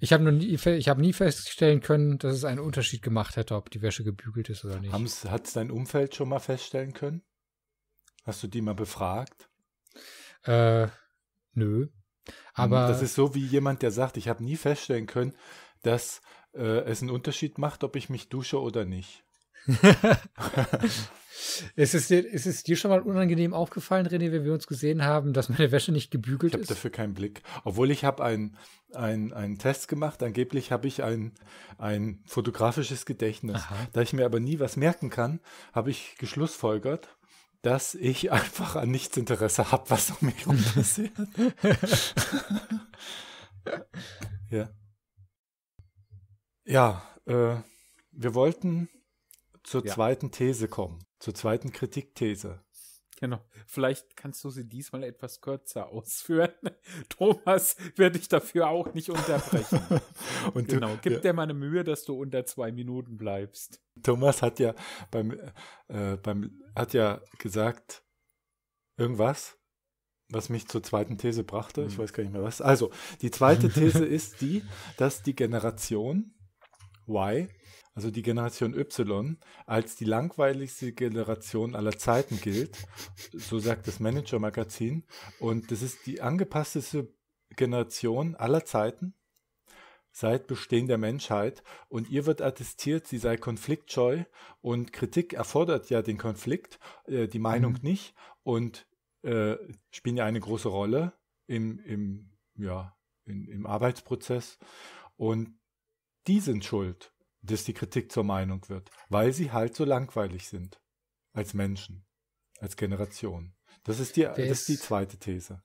Speaker 2: ich habe nie, hab nie feststellen können, dass es einen Unterschied gemacht hätte, ob die Wäsche gebügelt ist oder nicht. Hat es dein Umfeld schon mal feststellen können? Hast du die mal befragt? Äh, nö. Hm, aber. Das ist
Speaker 1: so wie jemand, der sagt, ich habe nie feststellen können, dass äh, es einen Unterschied macht, ob ich mich dusche oder nicht. *laughs* Ist es, dir, ist es dir schon mal unangenehm aufgefallen, René, wenn wir uns gesehen haben, dass meine Wäsche nicht gebügelt ich ist? Ich habe dafür keinen Blick. Obwohl ich habe einen ein Test gemacht. Angeblich habe ich ein, ein fotografisches Gedächtnis. Aha. Da ich mir aber nie was merken kann, habe ich geschlussfolgert, dass ich *laughs* einfach an nichts Interesse habe, was um mich herum *laughs* passiert. *laughs* ja. Ja, äh, wir wollten zur ja. zweiten These kommen zur zweiten Kritikthese.
Speaker 3: Genau. Vielleicht kannst du sie diesmal etwas kürzer ausführen. *laughs* Thomas werde ich dafür auch nicht unterbrechen. *laughs* und genau. Gib ja. dir mal eine Mühe, dass du unter zwei Minuten bleibst. Thomas
Speaker 1: hat ja beim, äh, beim hat ja gesagt irgendwas, was mich zur zweiten These brachte. Hm. Ich mhm. weiß gar nicht mehr was. Also die zweite *laughs* These ist die, dass die Generation Y also die Generation Y, als die langweiligste Generation aller Zeiten gilt. So sagt das Manager-Magazin. Und das ist die angepassteste Generation aller Zeiten seit Bestehen der Menschheit. Und ihr wird attestiert, sie sei konfliktscheu. Und Kritik erfordert ja den Konflikt, äh, die Meinung mhm. nicht. Und äh, spielen ja eine große Rolle im, im, ja, in, im Arbeitsprozess. Und die sind schuld dass die Kritik zur Meinung wird, weil sie halt so langweilig sind als Menschen, als Generation. Das ist die, das ist die zweite These.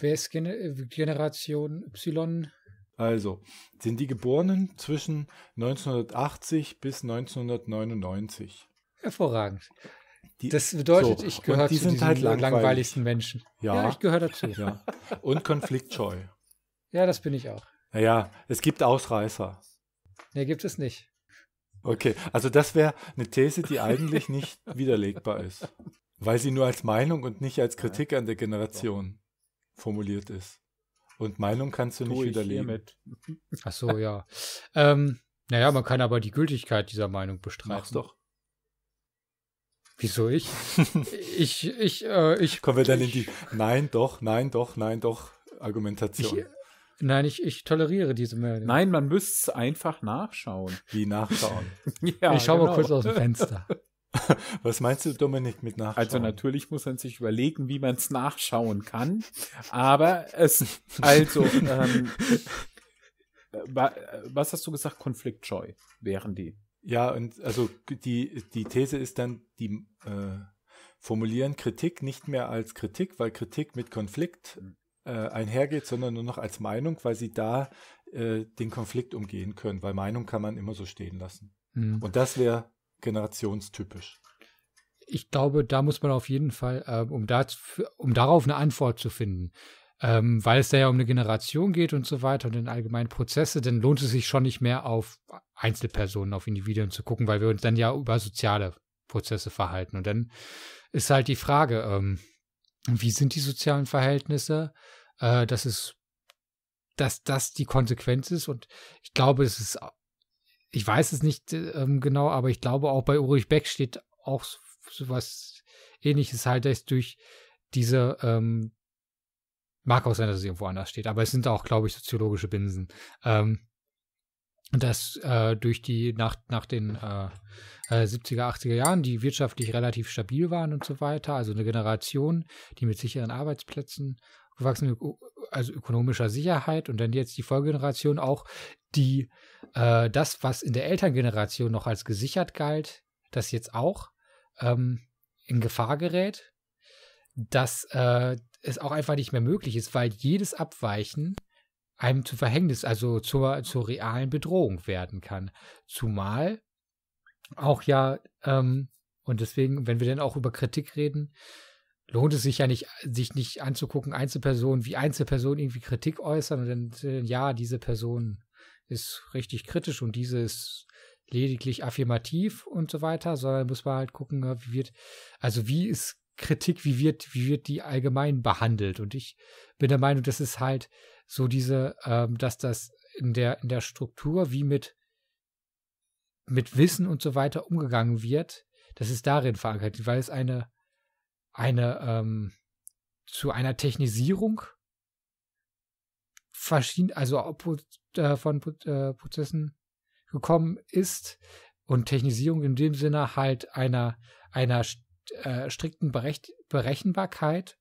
Speaker 2: Wer ist Gen Generation Y?
Speaker 1: Also, sind die Geborenen zwischen 1980 bis 1999. Hervorragend. Die, das bedeutet, so, ich gehöre die zu den halt langweilig. langweiligsten Menschen. Ja, ja ich gehöre dazu. Ja. Und konfliktscheu.
Speaker 2: ja, das bin ich auch.
Speaker 1: Naja, es gibt Ausreißer.
Speaker 2: Nee, gibt es nicht.
Speaker 1: Okay, also das wäre eine These, die eigentlich nicht *laughs* widerlegbar ist, weil sie nur als Meinung und nicht als Kritik an der Generation
Speaker 2: formuliert ist. Und Meinung kannst du nicht widerlegen. Ach so, ja. ähm, naja, man kann aber die Gültigkeit dieser Meinung bestreiten. Mach's doch. Wieso ich? *laughs* ich, ich, äh, ich. Kommen wir dann ich, in die Nein, doch, nein, doch, nein,
Speaker 3: doch Argumentation. Ich,
Speaker 2: Nein, ich, ich toleriere diese Meldung.
Speaker 3: Nein, man müsste es einfach nachschauen. Wie nachschauen? *laughs* ja, ich schaue genau. mal kurz aus dem *laughs* Fenster. Was meinst du, Dominik, mit Nachschauen? Also natürlich muss man sich überlegen, wie man es nachschauen kann. Aber es, also, *laughs* ähm, was hast du gesagt? Konfliktscheu wären die. Ja, und also die, die These ist dann, die
Speaker 1: äh, formulieren Kritik nicht mehr als Kritik, weil Kritik mit Konflikt hm äh, einhergeht, sondern nur noch als Meinung, weil sie da äh, den Konflikt umgehen können, weil Meinung kann man immer so stehen lassen. Mhm. Und das wäre generationstypisch.
Speaker 2: Ich glaube, da muss man auf jeden Fall, äh, um, da, um darauf eine Antwort zu finden, ähm, weil es da ja um eine Generation geht und so weiter und in allgemeinen Prozesse, dann lohnt es sich schon nicht mehr auf Einzelpersonen, auf Individuen zu gucken, weil wir uns dann ja über soziale Prozesse verhalten. Und dann ist halt die Frage, ähm, wie sind die sozialen Verhältnisse? äh, dass es, dass das die Konsequenz ist. Und ich glaube, es ist, ich weiß es nicht ähm, genau, aber ich glaube auch bei Ulrich Beck steht auch sowas ähnliches halt, dass durch diese ähm, es irgendwo anders steht. Aber es sind auch, glaube ich, soziologische Binsen. Ähm, dass äh, durch die nach, nach den äh, 70er, äh, 80er Jahren, die wirtschaftlich relativ stabil waren und so weiter, also eine Generation, die mit sicheren Arbeitsplätzen gewachsene also ökonomischer Sicherheit und dann jetzt die Folgegeneration auch, die äh, das, was in der Elterngeneration noch als gesichert galt, das jetzt auch ähm, in Gefahr gerät, dass äh, es auch einfach nicht mehr möglich ist, weil jedes Abweichen einem zu Verhängnis, also zur, zur realen Bedrohung werden kann. Zumal auch ja, ähm, und deswegen, wenn wir dann auch über Kritik reden, lohnt es sich ja nicht, sich nicht anzugucken, Einzelpersonen, wie Einzelpersonen irgendwie Kritik äußern und dann, ja, diese Person ist richtig kritisch und diese ist lediglich affirmativ und so weiter, sondern muss man halt gucken, ne, wie wird, also wie ist Kritik, wie wird, wie wird die allgemein behandelt? Und ich bin der Meinung, das ist halt so diese, ähm, dass das in der, in der Struktur, wie mit, mit Wissen und so weiter umgegangen wird, das ist darin verankert, weil es eine eine ähm, zu einer Technisierung verschieden, also äh, von äh, Prozessen gekommen ist und Technisierung in dem Sinne halt einer einer äh, strikten Berech Berechenbarkeit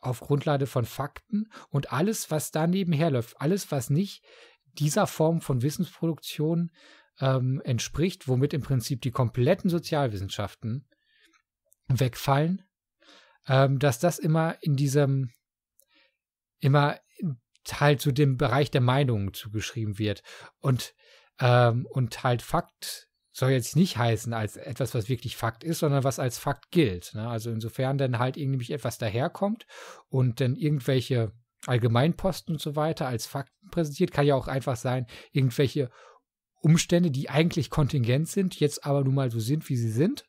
Speaker 2: auf Grundlage von Fakten und alles, was da nebenher läuft, alles, was nicht dieser Form von Wissensproduktion ähm, entspricht, womit im Prinzip die kompletten Sozialwissenschaften wegfallen, ähm, dass das immer in diesem, immer halt zu so dem Bereich der Meinungen zugeschrieben wird. Und, ähm, und halt Fakt soll jetzt nicht heißen als etwas, was wirklich Fakt ist, sondern was als Fakt gilt. Ne? Also insofern dann halt irgendwie etwas daherkommt und dann irgendwelche Allgemeinposten und so weiter als Fakten präsentiert, kann ja auch einfach sein, irgendwelche Umstände, die eigentlich kontingent sind, jetzt aber nun mal so sind, wie sie sind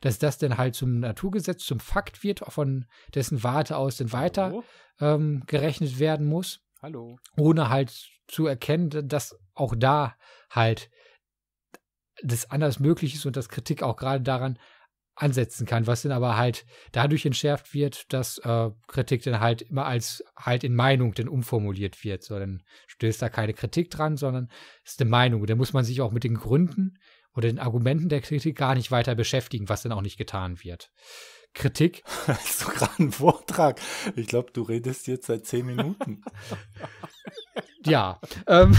Speaker 2: dass das dann halt zum Naturgesetz, zum Fakt wird, von dessen Warte aus dann weiter ähm, gerechnet werden muss. Hallo. Ohne halt zu erkennen, dass auch da halt das anders möglich ist und dass Kritik auch gerade daran ansetzen kann, was dann aber halt dadurch entschärft wird, dass äh, Kritik dann halt immer als halt in Meinung denn umformuliert wird. So, dann stößt da keine Kritik dran, sondern ist eine Meinung. Da muss man sich auch mit den Gründen oder den Argumenten der Kritik gar nicht weiter beschäftigen, was dann auch nicht getan wird. Kritik. Das *laughs* ist doch gerade
Speaker 1: ein Vortrag. Ich glaube, du redest jetzt seit
Speaker 2: zehn Minuten. *laughs* ja. Ähm,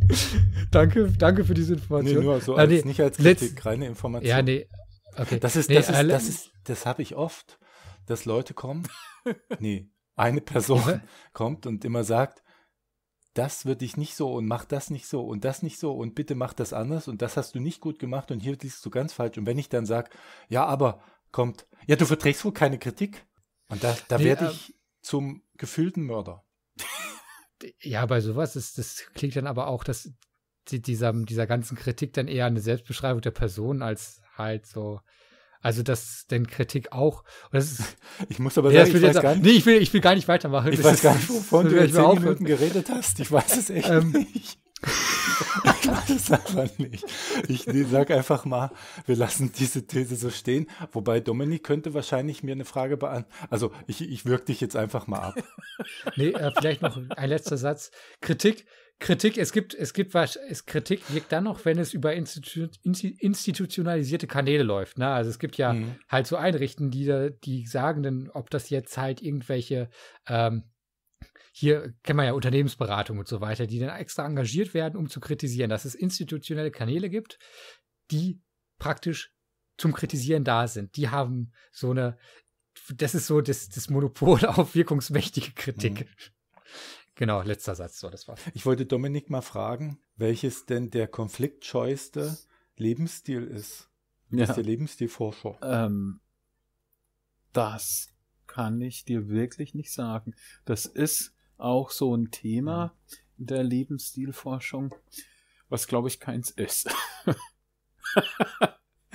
Speaker 2: *laughs* danke, danke für diese Information. Nee, nur so äh, als, nee, nicht als Kritik, let's, reine Information. Ja, nee. Okay. Das ist, nee, ist, das ist,
Speaker 1: das habe ich oft, dass Leute kommen. nee, eine Person kommt und immer sagt, das wird dich nicht so und mach das nicht so und das nicht so und bitte mach das anders und das hast du nicht gut gemacht und hier liegst du ganz falsch. Und wenn ich dann sage, ja, aber kommt, ja, du verträgst wohl keine Kritik. Und da, da nee, werde äh, ich
Speaker 2: zum gefühlten Mörder. *laughs* Ja, bei sowas ist, das klingt dann aber auch, dass dieser, dieser ganzen Kritik dann eher eine Selbstbeschreibung der Person als halt so, also das denn Kritik auch. Ist, *laughs* ich muss aber nee, sagen, ich weiß gar nicht. Nee, ich will, ich will gar nicht weitermachen. Ich das weiß gar nicht, wovon du jetzt zehn Minuten geredet
Speaker 1: hast. Ich weiß es echt ähm. nicht. ich weiß es einfach nicht. Ich sag einfach mal, wir lassen diese These so stehen. Wobei Dominik könnte wahrscheinlich mir eine Frage beantworten. Also ich, ich wirke dich jetzt einfach mal ab.
Speaker 2: Nee, äh, vielleicht noch ein letzter Satz. Kritik Kritik, es gibt, es gibt was, es, Kritik wirkt dann noch, wenn es über Institu institutionalisierte Kanäle läuft. Ne? Also es gibt ja mhm. halt so Einrichten, die, die sagen dann, ob das jetzt halt irgendwelche, ähm, hier kennen wir ja Unternehmensberatung und so weiter, die dann extra engagiert werden, um zu kritisieren, dass es institutionelle Kanäle gibt, die praktisch zum Kritisieren da sind. Die haben so eine, das ist so das, das Monopol *laughs* auf wirkungsmächtige Kritik. Mhm. Genau, letzter Satz, so das war's.
Speaker 1: Ich wollte Dominik mal fragen, welches denn der konfliktscheueste Lebensstil ist. Ja. Ist der Lebensstilforscher? Ähm,
Speaker 3: das kann ich dir wirklich nicht sagen. Das ist auch so ein Thema mhm. der Lebensstilforschung, was glaube ich keins ist. *laughs*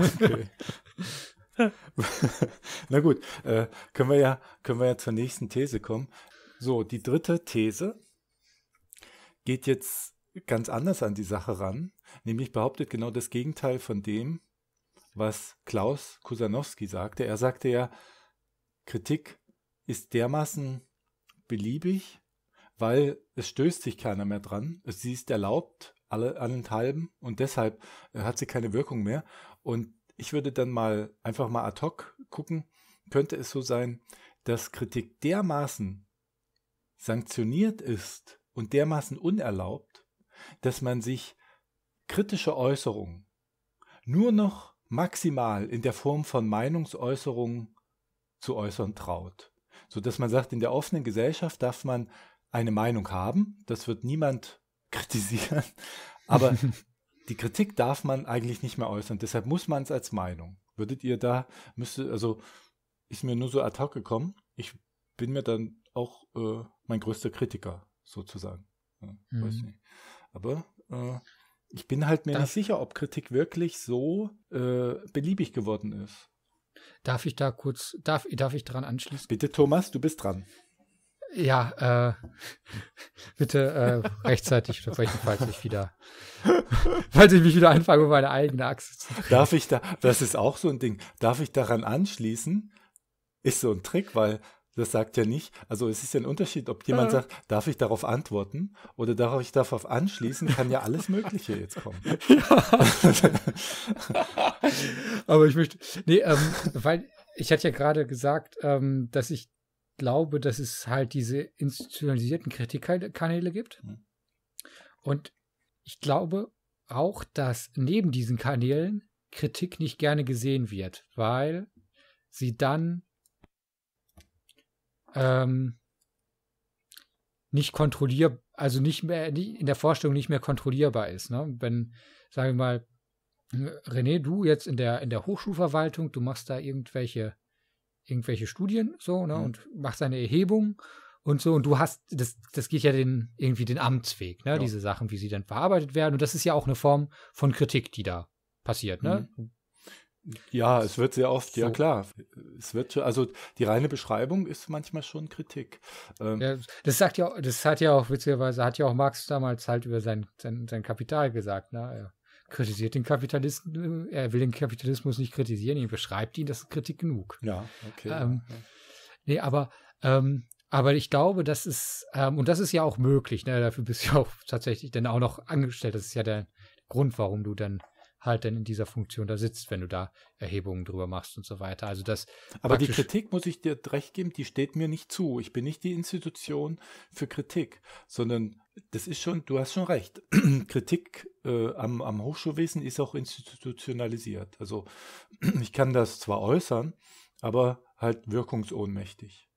Speaker 1: okay. *laughs* *laughs* Na gut, äh, können wir ja, können wir ja zur nächsten These kommen. So, die dritte These geht jetzt ganz anders an die Sache ran, nämlich behauptet genau das Gegenteil von dem, was Klaus Kusanowski sagte. Er sagte ja, Kritik ist dermaßen beliebig, weil es stößt sich keiner mehr dran. Sie ist erlaubt, alle allenthalben und deshalb hat sie keine Wirkung mehr. Und ich würde dann mal einfach mal ad hoc gucken, könnte es so sein, dass Kritik dermaßen sanktioniert ist und dermaßen unerlaubt, dass man sich kritische Äußerungen nur noch maximal in der Form von Meinungsäußerungen zu äußern traut. So dass man sagt, in der offenen Gesellschaft darf man eine Meinung haben, das wird niemand *laughs* kritisieren, aber *laughs* die Kritik darf man eigentlich nicht mehr äußern. Deshalb muss man es als Meinung. Würdet ihr da, müsste, also ist mir nur so ad hoc gekommen. Ich bin mir dann auch äh, mein größter Kritiker sozusagen. Ja, mhm. Aber äh, ich bin halt mir darf, nicht sicher, ob Kritik wirklich so äh,
Speaker 2: beliebig geworden ist. Darf ich da kurz, darf, darf ich daran anschließen? Bitte Thomas, du bist dran. Ja, äh, *laughs* bitte äh, rechtzeitig oder falls ich wieder, *laughs* falls ich mich wieder anfange, meine eigene Achse zu drehen. Darf ich da,
Speaker 1: das ist auch so ein Ding, darf ich daran anschließen? Ist so ein Trick, weil das sagt ja nicht, also es ist ja ein Unterschied, ob jemand äh. sagt, darf ich darauf antworten oder darf ich darauf
Speaker 2: anschließen, kann ja alles Mögliche jetzt kommen. Ja. *laughs* Aber ich möchte, nee, ähm, weil ich hatte ja gerade gesagt, ähm, dass ich glaube, dass es halt diese institutionalisierten Kritikkanäle gibt. Mhm. Und ich glaube auch, dass neben diesen Kanälen Kritik nicht gerne gesehen wird, weil sie dann ähm, nicht kontrollierbar, also nicht mehr in der Vorstellung nicht mehr kontrollierbar ist. Ne? Wenn, sagen wir mal, äh, René, du jetzt in der in der Hochschulverwaltung, du machst da irgendwelche irgendwelche Studien so ne, mhm. und macht seine Erhebung und so. Und du hast, das, das geht ja den, irgendwie den Amtsweg, ne, ja. diese Sachen, wie sie dann verarbeitet werden. Und das ist ja auch eine Form von Kritik, die da passiert, ne? Mhm.
Speaker 1: Ja, es wird sehr oft, so. ja klar. Es wird also die reine Beschreibung ist manchmal
Speaker 2: schon Kritik. Ähm, ja, das sagt ja, das hat ja auch witzigerweise, hat ja auch Marx damals halt über sein, sein, sein Kapital gesagt, ne? kritisiert den Kapitalisten, äh, er will den Kapitalismus nicht kritisieren, ihn beschreibt ihn, das ist Kritik genug. Ja, okay. Ähm, ja. Nee, aber, ähm, aber ich glaube, das ist, ähm, und das ist ja auch möglich, ne? dafür bist du ja auch tatsächlich dann auch noch angestellt. Das ist ja der Grund, warum du dann halt dann in dieser Funktion da sitzt, wenn du da Erhebungen drüber machst und so weiter. Also das. Aber die Kritik muss ich dir recht geben, die steht mir nicht
Speaker 1: zu. Ich bin nicht die Institution für Kritik, sondern das ist schon, du hast schon recht. *clears throat* Kritik äh, am, am, Hochschulwesen ist auch institutionalisiert. Also *clears throat* ich kann das zwar äußern, aber halt wirkungsohnmächtig.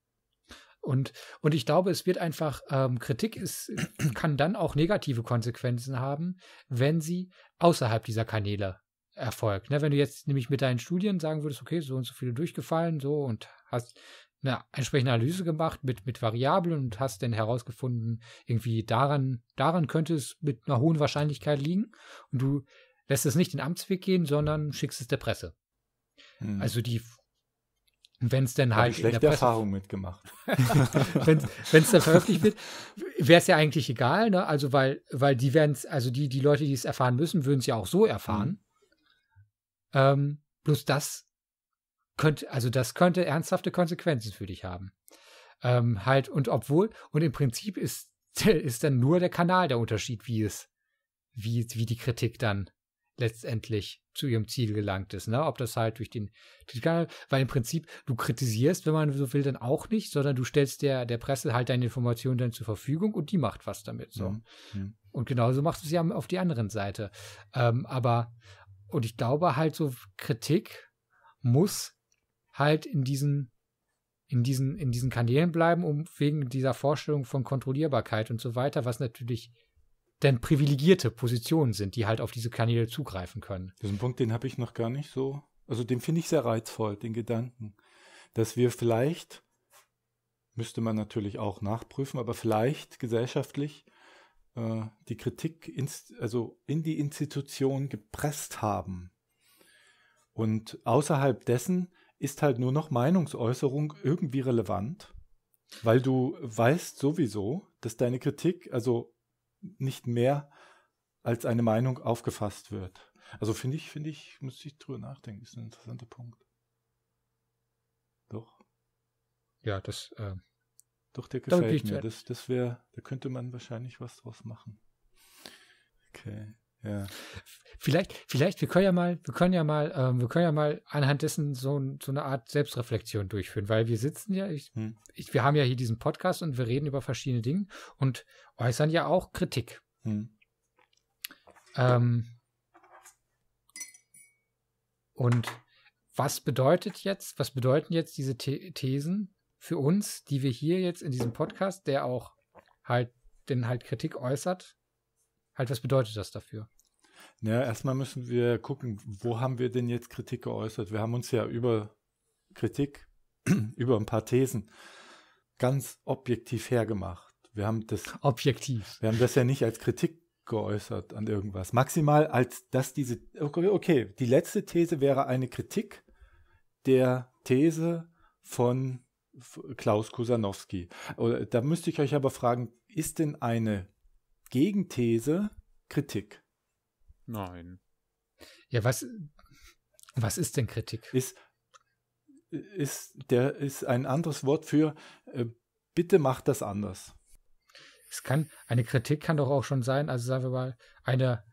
Speaker 2: Und, und ich glaube, es wird einfach, ähm, Kritik ist, *clears throat* kann dann auch negative Konsequenzen haben, wenn sie außerhalb dieser Kanäle erfolgt. Ne? Wenn du jetzt nämlich mit deinen Studien sagen würdest, okay, so und so viele durchgefallen, so und hast eine entsprechende Analyse gemacht mit, mit Variablen und hast dann herausgefunden, irgendwie daran, daran könnte es mit einer hohen Wahrscheinlichkeit liegen. Und du lässt es nicht den Amtsweg gehen, sondern schickst es der Presse. Hm. Also die wenn es denn halt. Ich schlechte in der Presse Erfahrung mitgemacht. *laughs* wenn es dann veröffentlicht wird, wäre es ja eigentlich egal, ne? Also weil, weil die werden also die, die Leute, die es erfahren müssen, würden es ja auch so erfahren. Mhm. Ähm, bloß das könnte, also das könnte ernsthafte Konsequenzen für dich haben. Ähm, halt, und obwohl, und im Prinzip ist, *laughs* ist dann nur der Kanal der Unterschied, wie es, wie, wie die Kritik dann letztendlich zu ihrem Ziel gelangt ist, ne? Ob das halt durch den, weil im Prinzip du kritisierst, wenn man so will, dann auch nicht, sondern du stellst der, der Presse halt deine Informationen dann zur Verfügung und die macht was damit, so. Ja, mhm. ja. Mhm. Und genauso machst du es ja auf die anderen Seite. Ähm, aber, und ich glaube halt so, Kritik muss halt in diesen, in diesen, in diesen Kanälen bleiben, um wegen dieser Vorstellung von Kontrollierbarkeit und so weiter, was natürlich denn privilegierte Positionen sind, die halt auf diese Kanäle zugreifen können. Diesen Punkt, den habe ich noch gar nicht so.
Speaker 1: Also den finde ich sehr reizvoll, den Gedanken, dass wir vielleicht, müsste man natürlich auch nachprüfen, aber vielleicht gesellschaftlich äh, die Kritik ins, also in die Institution gepresst haben. Und außerhalb dessen ist halt nur noch Meinungsäußerung irgendwie relevant, weil du weißt sowieso, dass deine Kritik also nicht mehr als eine Meinung aufgefasst wird. Also finde ich, finde ich, muss ich drüber nachdenken, ist ein interessanter Punkt.
Speaker 3: Doch. Ja, das. Äh,
Speaker 1: Doch, der gefällt mir. Das, das wäre, da könnte man wahrscheinlich was draus machen.
Speaker 2: Okay. Ja. Vielleicht, vielleicht, wir können ja mal, wir können ja mal, ähm, wir können ja mal anhand dessen so, so eine Art Selbstreflexion durchführen, weil wir sitzen ja, ich, hm. ich, wir haben ja hier diesen Podcast und wir reden über verschiedene Dinge und äußern ja auch Kritik. Hm. Ähm, und was bedeutet jetzt, was bedeuten jetzt diese The Thesen für uns, die wir hier jetzt in diesem Podcast, der auch halt, den halt Kritik äußert, halt, was bedeutet das dafür?
Speaker 1: Ja, erstmal müssen wir gucken, wo haben wir denn jetzt Kritik geäußert? Wir haben uns ja über Kritik, *clears throat* über ein paar Thesen ganz objektiv hergemacht. Wir haben das objektiv. Wir haben das ja nicht als Kritik geäußert an irgendwas. Maximal als dass diese okay, die letzte These wäre eine Kritik der These von Klaus Kusanowski. Da müsste ich euch aber fragen, ist denn eine Gegenthese Kritik. Nein. Ja, was, was ist denn Kritik? Ist, ist, der, ist ein anderes Wort für äh,
Speaker 2: bitte mach das anders. Es kann, eine Kritik kann doch auch schon sein, also sagen wir mal, eine,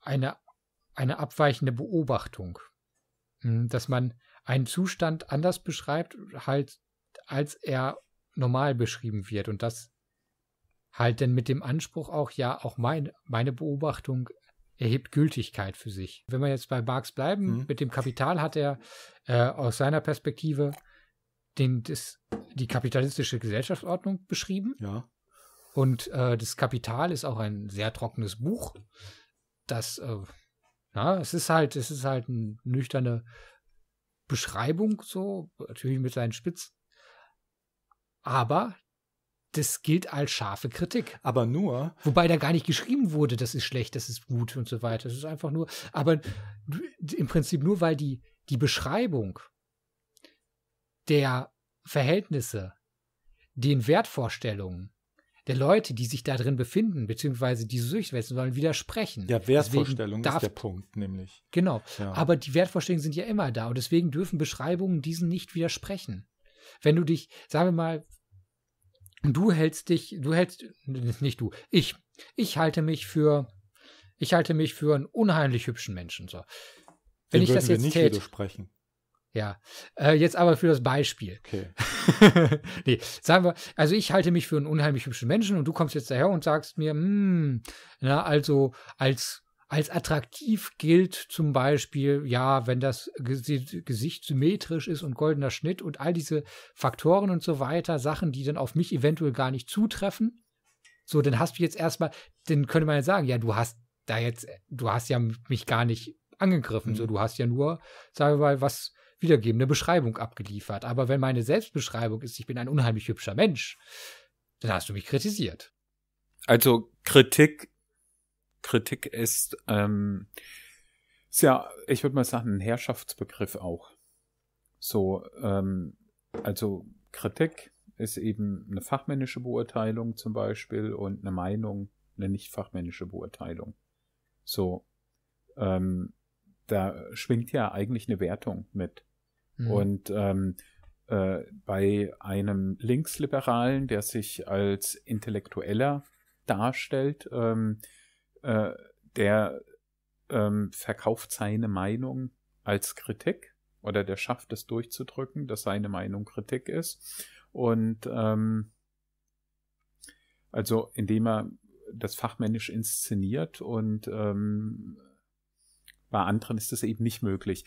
Speaker 2: eine, eine abweichende Beobachtung. Hm, dass man einen Zustand anders beschreibt, halt, als er normal beschrieben wird. Und das halt denn mit dem Anspruch auch, ja, auch mein, meine Beobachtung erhebt Gültigkeit für sich. Wenn wir jetzt bei Marx bleiben, mhm. mit dem Kapital hat er äh, aus seiner Perspektive den, des, die kapitalistische Gesellschaftsordnung beschrieben. Ja. Und äh, das Kapital ist auch ein sehr trockenes Buch. Das, äh, na, es ist halt, es ist halt eine nüchterne Beschreibung, so, natürlich mit seinen Spitzen. Aber das gilt als scharfe Kritik. Aber nur. Wobei da gar nicht geschrieben wurde, das ist schlecht, das ist gut und so weiter. Das ist einfach nur. Aber im Prinzip nur, weil die, die Beschreibung der Verhältnisse, den Wertvorstellungen der Leute, die sich da drin befinden, beziehungsweise diese Süchtwesen sollen, widersprechen. Ja, Wertvorstellung darf, ist der Punkt, nämlich. Genau. Ja. Aber die Wertvorstellungen sind ja immer da und deswegen dürfen Beschreibungen diesen nicht widersprechen. Wenn du dich, sagen wir mal, du hältst dich, du hältst, nicht du, ich, ich halte mich für, ich halte mich für einen unheimlich hübschen Menschen. So. Wenn Dem ich das jetzt nicht tät, widersprechen. Ja, äh, jetzt aber für das Beispiel. Okay. *laughs* nee, sagen wir, also ich halte mich für einen unheimlich hübschen Menschen und du kommst jetzt daher und sagst mir, hm, na, also als als attraktiv gilt, zum Beispiel, ja, wenn das Gesicht symmetrisch ist und goldener Schnitt und all diese Faktoren und so weiter, Sachen, die dann auf mich eventuell gar nicht zutreffen. So, dann hast du jetzt erstmal, dann könnte man ja sagen, ja, du hast da jetzt, du hast ja mich gar nicht angegriffen, mhm. so, du hast ja nur, sagen wir mal, was wiedergebende Beschreibung abgeliefert. Aber wenn meine Selbstbeschreibung ist, ich bin ein unheimlich hübscher Mensch, dann hast du mich kritisiert.
Speaker 3: Also Kritik Kritik ist, ähm, ist ja, ich würde mal sagen, ein Herrschaftsbegriff auch. So, ähm, also Kritik ist eben eine fachmännische Beurteilung zum Beispiel und eine Meinung, eine nicht fachmännische Beurteilung. So, ähm, da schwingt ja eigentlich eine Wertung mit. Mhm. Und ähm, äh, bei einem Linksliberalen, der sich als Intellektueller darstellt, ähm, äh, der ähm, verkauft seine Meinung als Kritik oder der schafft es durchzudrücken, dass seine Meinung Kritik ist. Und ähm, also indem er das fachmännisch inszeniert und ähm, bei anderen ist das eben nicht möglich.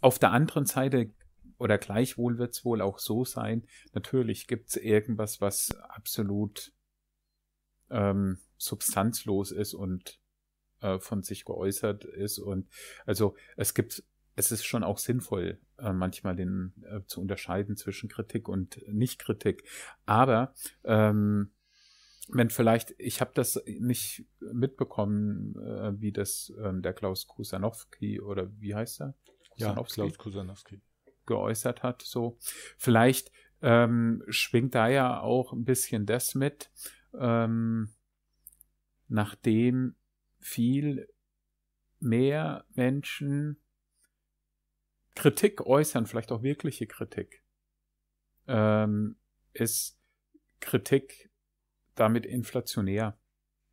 Speaker 3: Auf der anderen Seite oder gleichwohl wird es wohl auch so sein, natürlich gibt es irgendwas, was absolut ähm, substanzlos ist und äh, von sich geäußert ist. Und also es gibt, es ist schon auch sinnvoll, äh, manchmal den äh, zu unterscheiden zwischen Kritik und Nicht-Kritik. Aber ähm, wenn vielleicht, ich habe das nicht mitbekommen, äh, wie das äh, der Klaus Kusanowski oder wie heißt er? Kusanowski, ja, Klaus Kusanowski geäußert hat. So, vielleicht ähm, schwingt da ja auch ein bisschen das mit, ähm, nachdem viel mehr Menschen Kritik äußern, vielleicht auch wirkliche Kritik, ähm, ist Kritik damit inflationär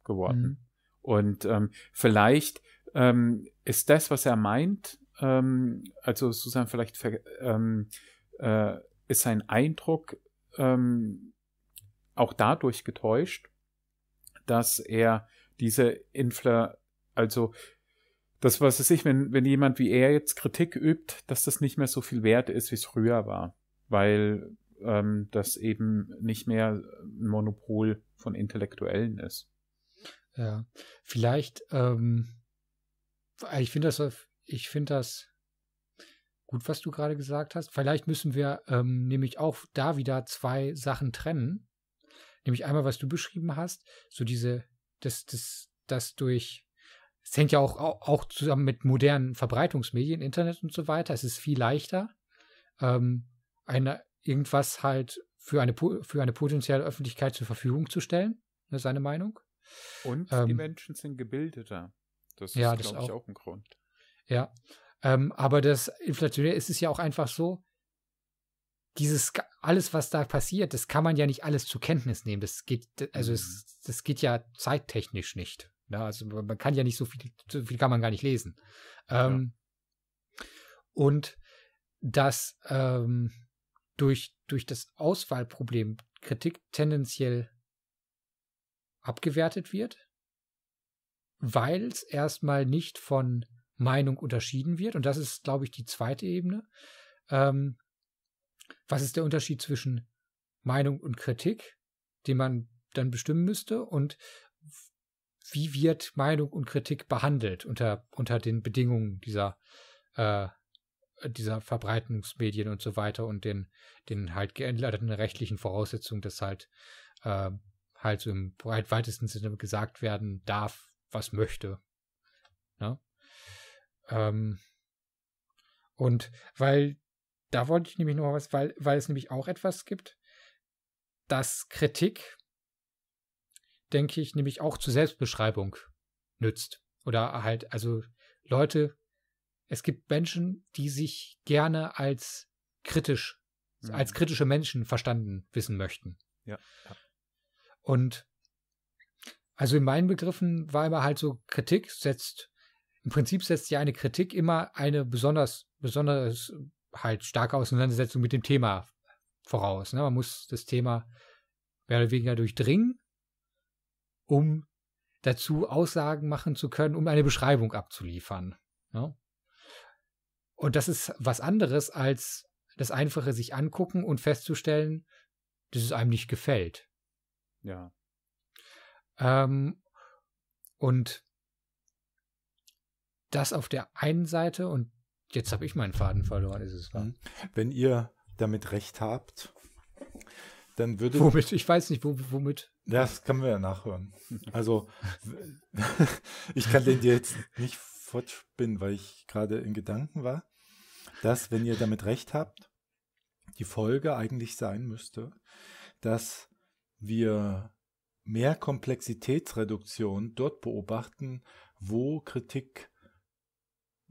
Speaker 3: geworden. Mhm. Und ähm, vielleicht ähm, ist das, was er meint, ähm, also Susan, vielleicht ähm, äh, ist sein Eindruck ähm, auch dadurch getäuscht, dass er diese Infla, also das, was es sich, wenn, wenn jemand wie er jetzt Kritik übt, dass das nicht mehr so viel wert ist, wie es früher war, weil ähm, das eben nicht mehr ein Monopol von Intellektuellen ist.
Speaker 2: Ja, vielleicht, ähm, äh, ich finde das, ich finde das gut, was du gerade gesagt hast. Vielleicht müssen wir ähm, nämlich auch da wieder zwei Sachen trennen. Nämlich einmal, was du beschrieben hast, so diese, das, das, das durch, es hängt ja auch, auch zusammen mit modernen Verbreitungsmedien, Internet und so weiter. Es ist viel leichter, ähm, eine, irgendwas halt für eine, für eine potenzielle Öffentlichkeit zur Verfügung zu stellen, ist ne, seine Meinung. Und ähm, die
Speaker 3: Menschen sind gebildeter. Das ist, ja, glaube ich, auch. auch ein Grund.
Speaker 2: Ja, ähm, aber das inflationär ist es ja auch einfach so, dieses alles, was da passiert, das kann man ja nicht alles zur Kenntnis nehmen. Das geht, also es, mhm. das geht ja zeittechnisch nicht. Ja, ne? also man kann ja nicht so viel, so viel kann man gar nicht lesen. Ähm, ja. Und dass ähm, durch, durch das Auswahlproblem Kritik tendenziell abgewertet wird, weil es erstmal nicht von Meinung unterschieden wird. Und das ist, glaube ich, die zweite Ebene. Ähm, was ist der Unterschied zwischen Meinung und Kritik, den man dann bestimmen müsste, und wie wird Meinung und Kritik behandelt unter, unter den Bedingungen dieser, äh, dieser Verbreitungsmedien und so weiter und den, den halt geänderten rechtlichen Voraussetzungen, dass halt, äh, halt so im weitesten Sinne gesagt werden darf, was möchte. Ne? Ähm, und weil da wollte ich nämlich nur was, weil, weil es nämlich auch etwas gibt, dass Kritik, denke ich, nämlich auch zur Selbstbeschreibung nützt. Oder halt, also Leute, es gibt Menschen, die sich gerne als kritisch, mhm. als kritische Menschen verstanden wissen möchten. Ja. Und also in meinen Begriffen war immer halt so, Kritik setzt, im Prinzip setzt ja eine Kritik immer eine besonders, besonders halt starke Auseinandersetzung mit dem Thema voraus. Ne? Man muss das Thema mehr oder weniger durchdringen, um dazu Aussagen machen zu können, um eine Beschreibung abzuliefern. Ne? Und das ist was anderes als das einfache sich angucken und festzustellen, dass es einem nicht gefällt. Ja. Ähm, und das auf der einen Seite und Jetzt habe ich meinen Faden verloren, ist es wahr. Mhm. Wenn ihr damit recht habt,
Speaker 1: dann würde. Womit? Ich
Speaker 2: weiß nicht, womit.
Speaker 1: Das können wir ja nachhören. Also, *laughs* ich kann den dir jetzt nicht fortspinnen, weil ich gerade in Gedanken war, dass, wenn ihr damit recht habt, die Folge eigentlich sein müsste, dass wir mehr Komplexitätsreduktion dort beobachten, wo Kritik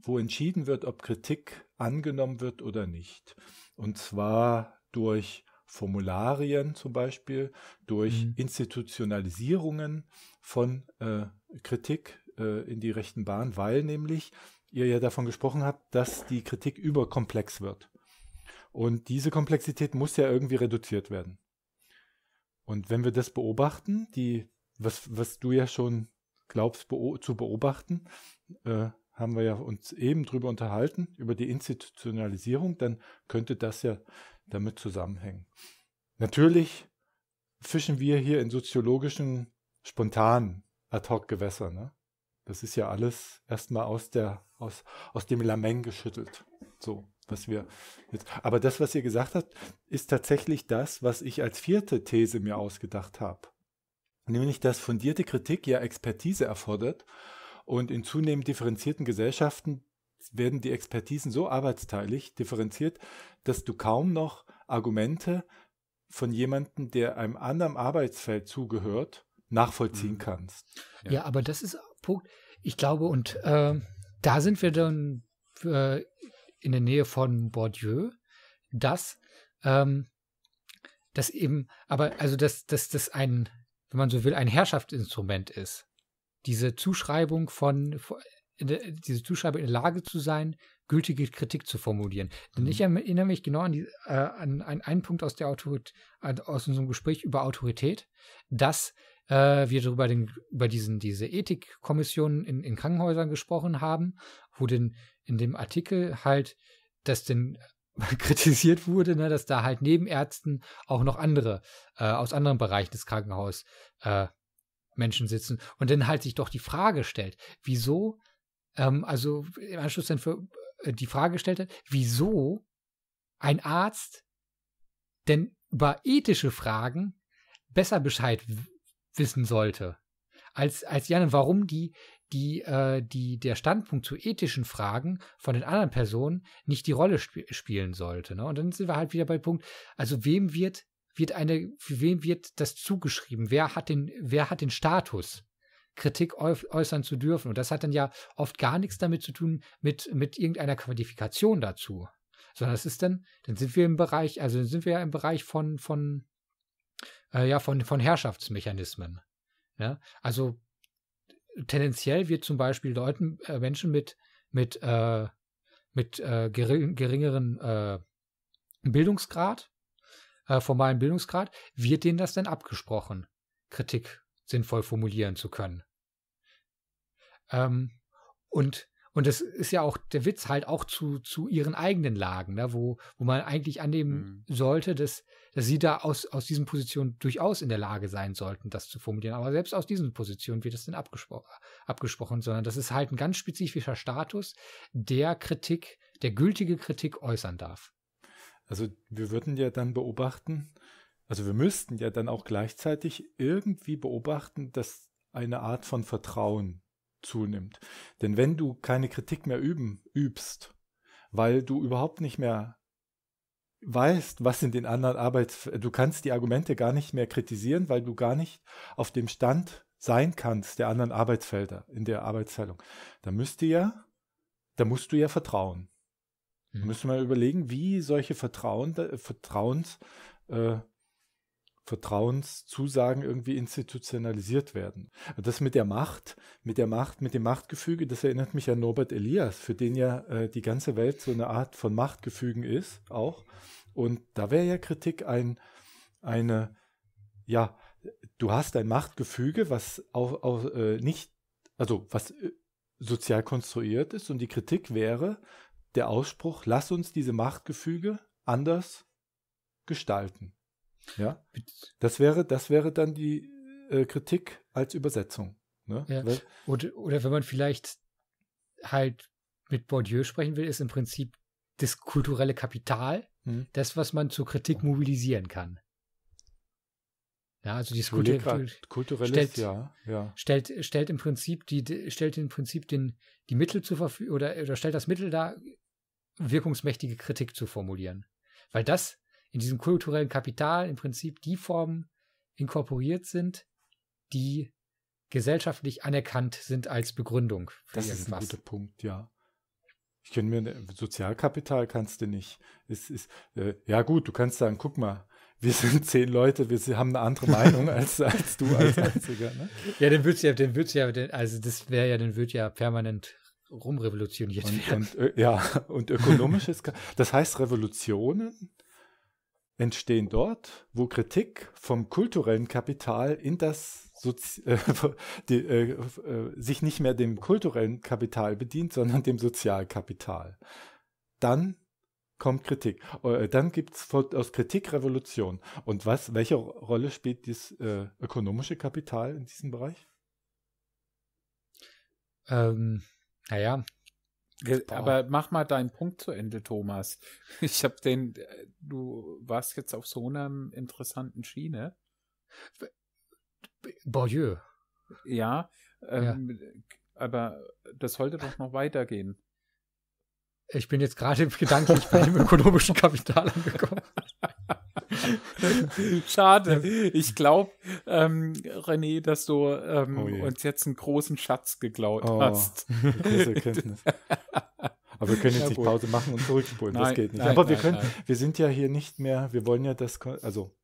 Speaker 1: wo entschieden wird, ob Kritik angenommen wird oder nicht. Und zwar durch Formularien zum Beispiel, durch mhm. Institutionalisierungen von äh, Kritik äh, in die rechten Bahn, weil nämlich ihr ja davon gesprochen habt, dass die Kritik überkomplex wird. Und diese Komplexität muss ja irgendwie reduziert werden. Und wenn wir das beobachten, die, was, was du ja schon glaubst beo zu beobachten, äh, haben wir ja uns eben drüber unterhalten, über die Institutionalisierung, dann könnte das ja damit zusammenhängen. Natürlich fischen wir hier in soziologischen, spontanen, ad hoc Gewässern. Ne? Das ist ja alles erstmal aus, aus, aus dem Lameng geschüttelt. So, was wir jetzt. Aber das, was ihr gesagt habt, ist tatsächlich das, was ich als vierte These mir ausgedacht habe. Nämlich, dass fundierte Kritik ja Expertise erfordert und in zunehmend differenzierten Gesellschaften werden die Expertisen so arbeitsteilig differenziert, dass du kaum noch Argumente von jemandem, der einem anderen Arbeitsfeld zugehört, nachvollziehen mhm. kannst.
Speaker 2: Ja. ja. aber das ist Punkt. Ich glaube, und äh, da sind wir dann äh, in der Nähe von Bordieu, dass ähm, das eben, aber also dass das ein, wenn man so will, ein Herrschaftsinstrument ist diese Zuschreibung von, diese Zuschreibung in der Lage zu sein, gültige Kritik zu formulieren. Denn ich mhm. erm-, erinnere mich genau an, die, äh, an, an einen Punkt aus, der Autorit aus unserem Gespräch über Autorität, dass äh, wir darüber den, über diesen, diese Ethikkommissionen in, in Krankenhäusern gesprochen haben, wo denn in dem Artikel halt das denn *laughs* kritisiert wurde, ne, dass da halt neben Ärzten auch noch andere äh, aus anderen Bereichen des Krankenhauses äh, Menschen sitzen und dann halt sich doch die Frage stellt, wieso, ähm, also im Anschluss dann für, äh, die Frage gestellt hat, wieso ein Arzt denn über ethische Fragen besser Bescheid wissen sollte als, als die warum die, die, äh, die, der Standpunkt zu ethischen Fragen von den anderen Personen nicht die Rolle sp spielen sollte. Ne? Und dann sind wir halt wieder bei Punkt, also wem wird wird eine, für wird das zugeschrieben? Wer hat den, wer hat den Status? Kritik äußern zu dürfen. Und das hat dann ja oft gar nichts damit zu tun, mit, mit irgendeiner Qualifikation dazu. Sondern das ist dann, dann sind wir im Bereich, also sind wir ja im Bereich von, von, äh, ja, von, von Herrschaftsmechanismen. Ja? Ne? Also tendenziell wird zum Beispiel Leuten, äh, Menschen mit, mit, äh, mit äh, gering, geringeren äh, Bildungsgrad formalen äh, Bildungsgrad, wird denen das denn abgesprochen, Kritik sinnvoll formulieren zu können? Ähm, und und das ist ja auch der Witz halt auch zu, zu ihren eigenen Lagen, ne? wo, wo man eigentlich annehmen mhm. sollte, dass, dass sie da aus, aus diesen Positionen durchaus in der Lage sein sollten, das zu formulieren. Aber selbst aus diesen Positionen wird das denn abgespro abgesprochen, sondern das ist halt ein ganz spezifischer Status, der Kritik, der gültige Kritik äußern darf. Also wir würden ja dann beobachten, also wir
Speaker 1: müssten ja dann auch gleichzeitig irgendwie beobachten, dass eine Art von Vertrauen zunimmt. Denn wenn du keine Kritik mehr üben, übst, weil du überhaupt nicht mehr weißt, was in den anderen Arbeits... Du kannst die Argumente gar nicht mehr kritisieren, weil du gar nicht auf dem Stand sein kannst der anderen Arbeitsfelder in der Arbeitsteilung. Da müsst ihr ja, da musst du ja vertrauen. Mhm. Müssen wir überlegen, wie solche Vertrauen, äh, Vertrauens, äh, Vertrauenszusagen irgendwie institutionalisiert werden. Das mit der Macht, mit der Macht, mit dem Machtgefüge, das erinnert mich an Norbert Elias, für den ja äh, die ganze Welt so eine Art von Machtgefügen ist, auch. Und da wäre ja Kritik ein, eine, ja, du hast ein Machtgefüge, was auch, auch äh, nicht, also was äh, sozial konstruiert ist. Und die Kritik wäre, der Ausspruch, lass uns diese Machtgefüge anders gestalten. Ja, das wäre, das wäre dann die äh, Kritik als Übersetzung. Ne? Ja. Weil,
Speaker 2: oder, oder wenn man vielleicht halt mit Bourdieu sprechen will, ist im Prinzip das kulturelle Kapital, hm. das, was man zur Kritik mobilisieren kann. Ja, also dieses Kultur kulturelles, stellt, ja, ja. Stellt, stellt im Prinzip die, stellt im Prinzip den, die Mittel zur Verfügung oder, oder stellt das Mittel da wirkungsmächtige Kritik zu formulieren. Weil das in diesem kulturellen Kapital im Prinzip die Formen inkorporiert sind, die gesellschaftlich anerkannt sind als Begründung für das irgendwas. Das ist ein guter Punkt, ja. Ich könnte mir Sozialkapital
Speaker 1: kannst du nicht. Es ist äh, ja gut, du kannst sagen, guck mal, wir sind zehn Leute,
Speaker 2: wir haben eine andere Meinung *laughs* als, als du als Einziger. Ne? Ja, dann wird ja, dann wird ja, also das wäre ja, dann wird ja permanent rumrevolutioniert und, werden. Und, ja, und ökonomisches.
Speaker 1: das heißt, Revolutionen entstehen dort, wo Kritik vom kulturellen Kapital in das Sozi äh, *laughs* die, äh, äh, sich nicht mehr dem kulturellen Kapital bedient, sondern dem Sozialkapital. Dann kommt Kritik. Äh, dann gibt es aus Kritik Revolution. Und was, welche Rolle spielt das äh, ökonomische Kapital in diesem Bereich?
Speaker 2: Ähm, naja.
Speaker 3: Boah. Aber mach mal deinen Punkt zu Ende, Thomas. *laughs* Ich hab den, äh, du warst jetzt auf so einer interessanten Schiene. Bordieu. Ja, ähm, ja, aber das sollte doch noch weitergehen.
Speaker 2: Ich bin jetzt gerade *laughs* gedanklich bei dem ökonomischen Kapital angekommen. *laughs*
Speaker 3: *laughs* Schade. Ich glaube, ähm, René, dass du ähm, oh uns jetzt einen großen Schatz geklaut oh, hast. *laughs* Große Erkenntnis. *laughs* Aber wir können jetzt ja, nicht Pause machen und
Speaker 1: zurückspulen. Nein, das geht nicht. Nein, Aber wir nein, können, wir sind ja hier nicht mehr, wir wollen ja das, also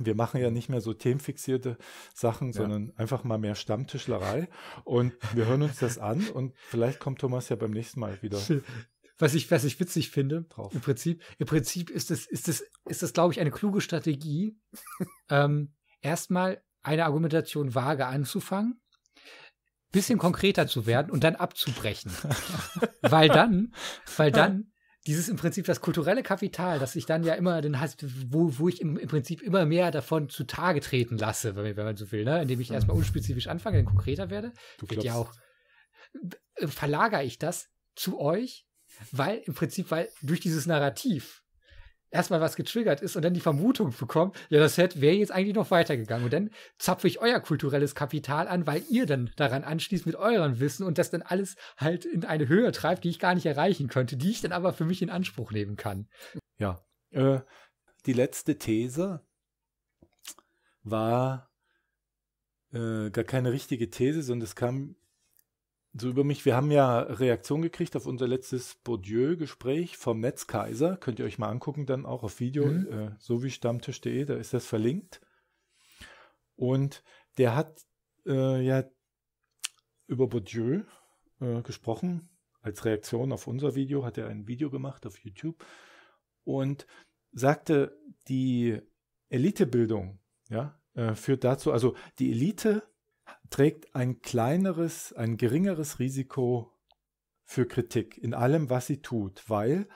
Speaker 1: wir machen ja nicht mehr so themenfixierte Sachen, ja. sondern einfach mal mehr Stammtischlerei. Und wir hören uns das an und vielleicht kommt Thomas ja beim nächsten Mal wieder
Speaker 2: was ich, was ich witzig finde, drauf. im Prinzip, im Prinzip ist das, ist das, ist das, glaube ich, eine kluge Strategie, *laughs* ähm, erstmal eine Argumentation vage anzufangen, bisschen konkreter zu werden und dann abzubrechen. *laughs* weil dann, weil dann dieses im Prinzip das kulturelle Kapital, das ich dann ja immer den wo, wo ich im, im Prinzip immer mehr davon zutage treten lasse, wenn, wenn man so will, ne? indem ich erstmal mhm. unspezifisch anfange, dann konkreter werde, wird ja auch äh, verlagere ich das zu euch weil im Prinzip, weil durch dieses Narrativ erstmal was getriggert ist und dann die Vermutung bekommt, ja, das wäre jetzt eigentlich noch weitergegangen. Und dann zapfe ich euer kulturelles Kapital an, weil ihr dann daran anschließt mit eurem Wissen und das dann alles halt in eine Höhe treibt, die ich gar nicht erreichen könnte, die ich dann aber für mich in Anspruch nehmen kann.
Speaker 1: Ja. Äh,
Speaker 2: die letzte These
Speaker 1: war äh, gar keine richtige These, sondern es kam so über mich. Wir haben ja Reaktion gekriegt auf unser letztes Bourdieu-Gespräch vom Netzkaiser. Könnt ihr euch mal angucken, dann auch auf Video, mhm. äh, so wie stammtisch.de, da ist das verlinkt. Und der hat äh, ja über Bourdieu äh, gesprochen. Als Reaktion auf unser Video hat er ein Video gemacht auf YouTube und sagte, die Elitebildung ja, äh, führt dazu, also die Elite trägt ein kleineres, ein geringeres Risiko für Kritik in allem, was sie tut, weil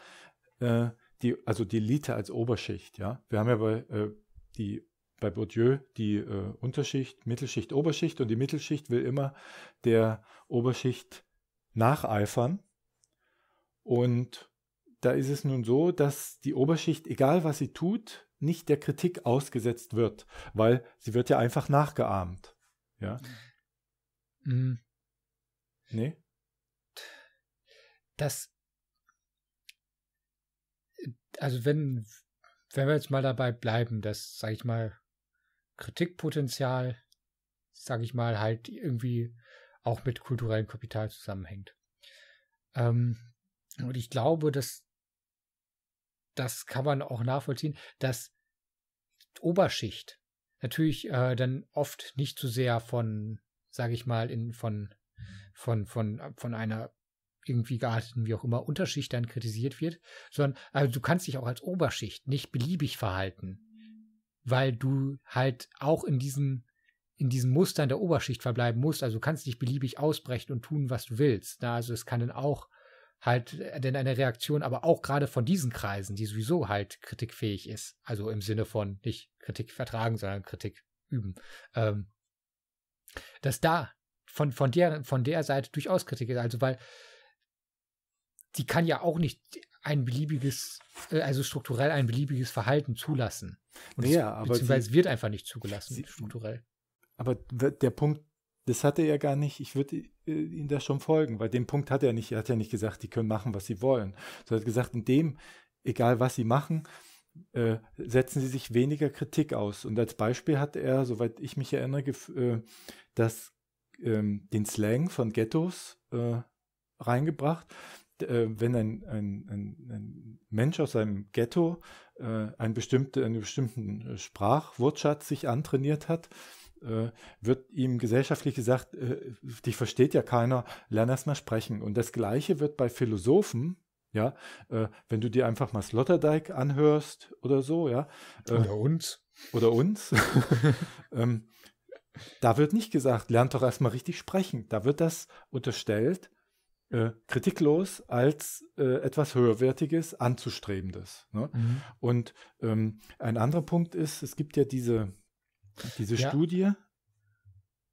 Speaker 1: äh, die, also die Elite als Oberschicht, ja, wir haben ja bei, äh, die, bei Bourdieu die äh, Unterschicht, Mittelschicht, Oberschicht und die Mittelschicht will immer der Oberschicht nacheifern und da ist es nun so, dass die Oberschicht, egal was sie tut, nicht der Kritik ausgesetzt wird, weil sie wird ja einfach nachgeahmt. Ja.
Speaker 2: Mhm. Nee? Das. Also, wenn, wenn wir jetzt mal dabei bleiben, dass, sag ich mal, Kritikpotenzial, sag ich mal, halt irgendwie auch mit kulturellem Kapital zusammenhängt. Ähm, und ich glaube, dass das kann man auch nachvollziehen, dass Oberschicht natürlich äh, dann oft nicht so sehr von, sage ich mal, in, von, von, von, von einer irgendwie gearteten, wie auch immer, Unterschicht dann kritisiert wird, sondern also du kannst dich auch als Oberschicht nicht beliebig verhalten, weil du halt auch in diesen in diesen Mustern der Oberschicht verbleiben musst. Also du kannst dich beliebig ausbrechen und tun, was du willst. Na, ne? also es kann dann auch halt äh, denn eine Reaktion, aber auch gerade von diesen Kreisen, die sowieso halt kritikfähig ist. Also im Sinne von nicht Kritik vertragen, sondern Kritik üben. Ähm, dass da von, von, der, von der Seite durchaus Kritik ist. Also weil die kann ja auch nicht ein beliebiges, äh, also strukturell ein beliebiges Verhalten zulassen. Und ja, es, beziehungsweise sie, wird einfach nicht zugelassen, sie, strukturell.
Speaker 1: Aber der Punkt das hatte er gar nicht. Ich würde äh, ihm da schon folgen, weil dem Punkt hat er nicht. Er hat ja nicht gesagt, die können machen, was sie wollen. Sondern hat gesagt, in dem, egal was sie machen, äh, setzen sie sich weniger Kritik aus. Und als Beispiel hat er, soweit ich mich erinnere, äh, das, ähm, den Slang von Ghettos äh, reingebracht. Äh, wenn ein, ein, ein, ein, Mensch aus einem Ghetto äh, einen bestimmten, einen bestimmten Sprachwortschatz sich antrainiert hat, äh, wird ihm gesellschaftlich gesagt, äh, dich versteht ja keiner, lern erst mal sprechen. Und das Gleiche wird bei Philosophen, ja, äh, wenn du dir einfach mal Sloterdijk anhörst oder so, ja. Äh, oder uns. Oder uns. *laughs* ähm, da wird nicht gesagt, lernt doch erst mal richtig sprechen. Da wird das unterstellt, äh, kritiklos als äh, etwas Höherwertiges, Anzustrebendes. Ne? Mhm. Und ähm, ein anderer Punkt ist, es gibt ja diese diese ja. Studie.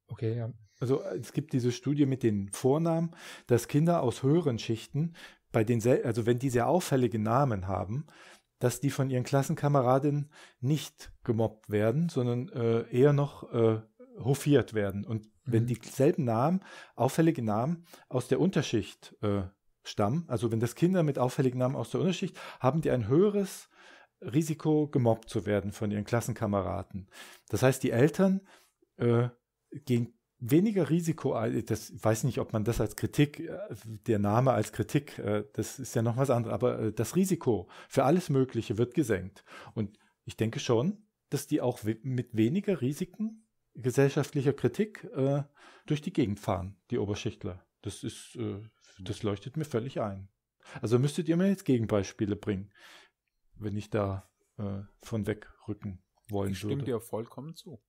Speaker 1: Okay, ja. Also es gibt diese Studie mit den Vornamen, dass Kinder aus höheren Schichten, bei den also wenn die sehr auffällige Namen haben, dass die von ihren Klassenkameradinnen nicht gemobbt werden, sondern äh, eher noch äh, hofiert werden. Und mhm. wenn dieselben Namen, auffällige Namen aus der Unterschicht äh, stammen, also wenn das Kinder mit auffälligen Namen aus der Unterschicht, haben die ein höheres Risiko, gemobbt zu werden von ihren Klassenkameraden. Das heißt, die Eltern äh, gehen weniger Risiko ein. Das ich weiß nicht, ob man das als Kritik, äh, der Name als Kritik, äh, das ist ja noch was anderes, aber äh, das Risiko für alles Mögliche wird gesenkt. Und ich denke schon, dass die auch mit weniger Risiken gesellschaftlicher Kritik äh, durch die Gegend fahren, die Oberschichtler. Das ist, äh, das leuchtet mir völlig ein. Also müsstet ihr mir jetzt Gegenbeispiele bringen wenn ich da äh, von wegrücken wollen ich stimme würde. dir
Speaker 3: vollkommen zu.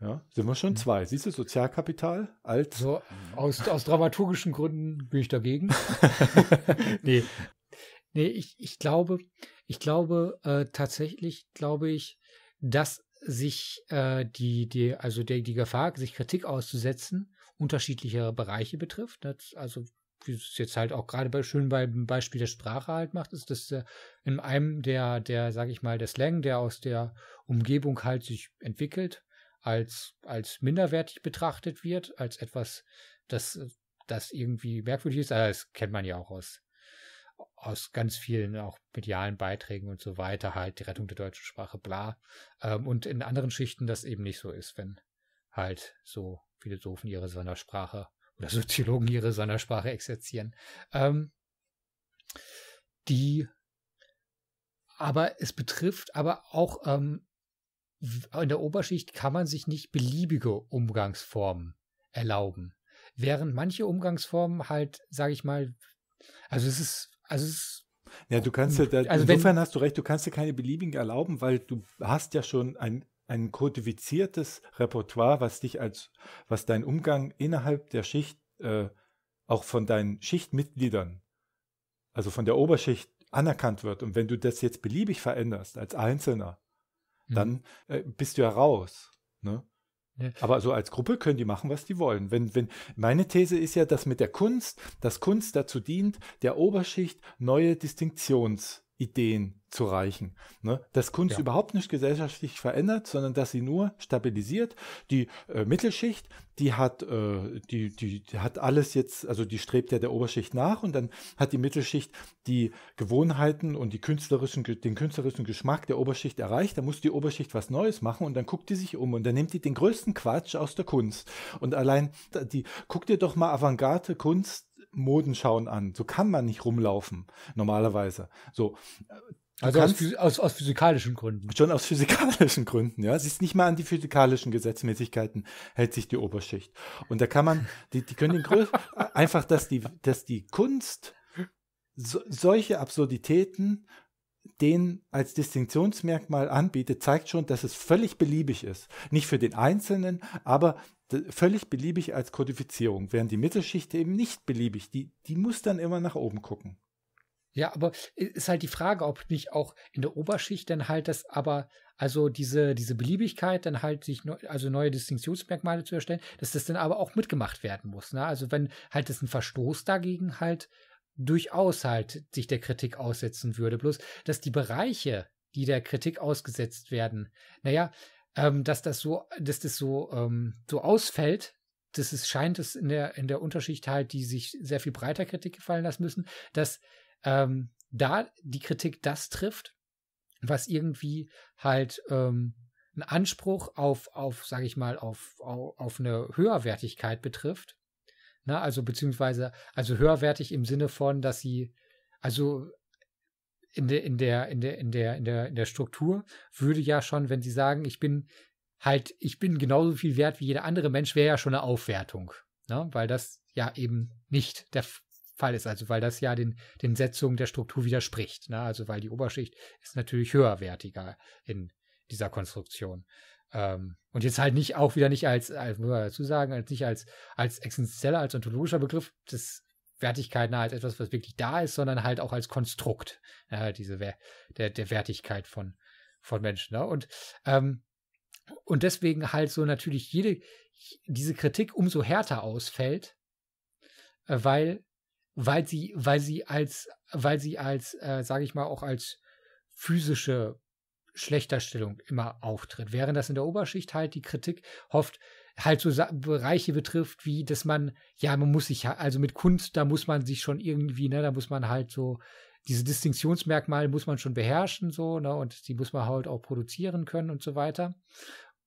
Speaker 1: Ja, sind wir schon mhm. zwei. Siehst du, Sozialkapital, als. So, aus, aus
Speaker 2: dramaturgischen Gründen bin ich dagegen. *laughs* *laughs* nee. Nee, ich, ich glaube, ich glaube, äh, tatsächlich glaube ich, dass sich äh, die, die, also der, die Gefahr, sich Kritik auszusetzen, unterschiedlicher Bereiche betrifft. Das, also wie es jetzt halt auch gerade bei, schön beim Beispiel der Sprache halt macht, ist, dass äh, in einem der, der, sag ich mal, der Slang, der aus der Umgebung halt sich entwickelt, als, als minderwertig betrachtet wird, als etwas, das, äh, das irgendwie merkwürdig ist. Also das kennt man ja auch aus, aus ganz vielen auch medialen Beiträgen und so weiter, halt die Rettung der deutschen Sprache, bla. Ähm, und in anderen Schichten das eben nicht so ist, wenn halt so Philosophen ihre Sondersprache oder Soziologen ihre Sondersprache exerzieren. Ähm, die, aber es betrifft aber auch ähm, in der Oberschicht kann man sich nicht beliebige Umgangsformen erlauben. Während manche Umgangsformen halt, sage ich mal, also es ist, also es ist ja, du kannst ja, da, also insofern wenn,
Speaker 1: hast du recht, du kannst dir keine beliebigen erlauben, weil du hast ja schon ein ein kodifiziertes Repertoire, was dich als, was dein Umgang innerhalb der Schicht, äh, auch von deinen Schichtmitgliedern, also von der Oberschicht anerkannt wird. Und wenn du das jetzt beliebig veränderst als Einzelner, mhm. dann äh, bist du ja raus. Ne? Ja. Aber so als Gruppe können die machen, was die wollen. Wenn, wenn, meine These ist ja, dass mit der Kunst, dass Kunst dazu dient, der Oberschicht neue Distinktions- Ideen zu reichen. Ne? Dass Kunst ja. überhaupt nicht gesellschaftlich verändert, sondern dass sie nur stabilisiert. Die äh, Mittelschicht, die hat, äh, die, die, die, hat alles jetzt, also die strebt ja der Oberschicht nach und dann hat die Mittelschicht die Gewohnheiten und die künstlerischen, den künstlerischen Geschmack der Oberschicht erreicht. Da muss die Oberschicht was Neues machen und dann guckt die sich um und dann nimmt die den größten Quatsch aus der Kunst. Und allein die, guck dir doch mal Avantgarde Kunst Modenschauen an. So kann man nicht rumlaufen, normalerweise. So. Äh, du also aus,
Speaker 2: aus, aus, physikalischen Gründen.
Speaker 1: Schon aus physikalischen Gründen, ja. Sie ist nicht mal an die physikalischen Gesetzmäßigkeiten, hält sich die Oberschicht. Und da kann man, die, die können den Griff, *laughs* einfach, dass die, dass die Kunst so, solche Absurditäten den als Distinktionsmerkmal anbietet, zeigt schon, dass es völlig beliebig ist. Nicht für den Einzelnen, aber völlig beliebig als Kodifizierung, während die Mittelschicht eben nicht beliebig, die, die muss dann immer nach oben gucken.
Speaker 2: Ja, aber ist halt die Frage, ob nicht auch in der Oberschicht dann halt das, aber also diese, diese Beliebigkeit, dann halt sich neu, also neue Distinktionsmerkmale zu erstellen, dass das dann aber auch mitgemacht werden muss. Ne? Also wenn halt das ein Verstoß dagegen halt durchaus halt sich der Kritik aussetzen würde. Bloß, dass die Bereiche, die der Kritik ausgesetzt werden, naja, ähm, dass das so, dass das so, ähm, so ausfällt, dass es scheint dass in der, in der Unterschicht halt, die sich sehr viel breiter Kritik gefallen lassen müssen, dass ähm, da die Kritik das trifft, was irgendwie halt ähm, einen Anspruch auf, auf, sage ich mal, auf, auf, auf eine Höherwertigkeit betrifft, Ne? Also beziehungsweise, also höherwertig im Sinne von, dass sie, also in der, in der, in der, in der, in der, in der Struktur würde ja schon, wenn sie sagen, ich bin halt, ich bin genauso viel wert wie jeder andere Mensch, wäre ja schon eine Aufwertung. Ne? Weil das ja eben nicht der Fall ist, also weil das ja den, den Setzungen der Struktur widerspricht. Ne? Also weil die Oberschicht ist natürlich höherwertiger in dieser Konstruktion. Ähm, und jetzt halt nicht auch wieder nicht als, als muss man dazu sagen, als halt nicht als, als existenzieller, als ontologischer Begriff des Wertigkeiten als etwas, was wirklich da ist, sondern halt auch als Konstrukt, ja, halt diese der, der Wertigkeit von, von Menschen. Ne? Und, ähm, und deswegen halt so natürlich jede, diese Kritik umso härter ausfällt, äh, weil, weil sie, weil sie als, weil sie als, äh, sage ich mal, auch als physische schlechter Stellung immer auftritt. Während das in der Oberschicht halt die Kritik hofft, halt so Bereiche betrifft, wie dass man, ja, man muss sich, also mit Kunst, da muss man sich schon irgendwie, ne, da muss man halt so, diese Distinktionsmerkmale muss man schon beherrschen, so, ne, und die muss man halt auch produzieren können und so weiter.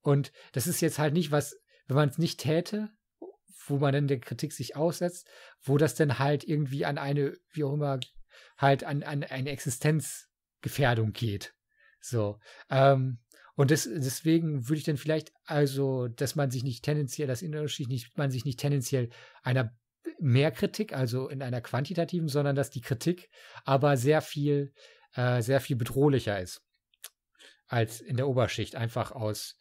Speaker 2: Und das ist jetzt halt nicht was, wenn man es nicht täte, wo man dann der Kritik sich aussetzt, wo das dann halt irgendwie an eine, wie auch immer, halt an, an eine Existenzgefährdung geht. So. Ähm, und das, deswegen würde ich dann vielleicht, also, dass man sich nicht tendenziell, dass Unterschied nicht, man sich nicht tendenziell einer Mehrkritik, also in einer quantitativen, sondern dass die Kritik aber sehr viel, äh, sehr viel bedrohlicher ist als in der Oberschicht, einfach aus,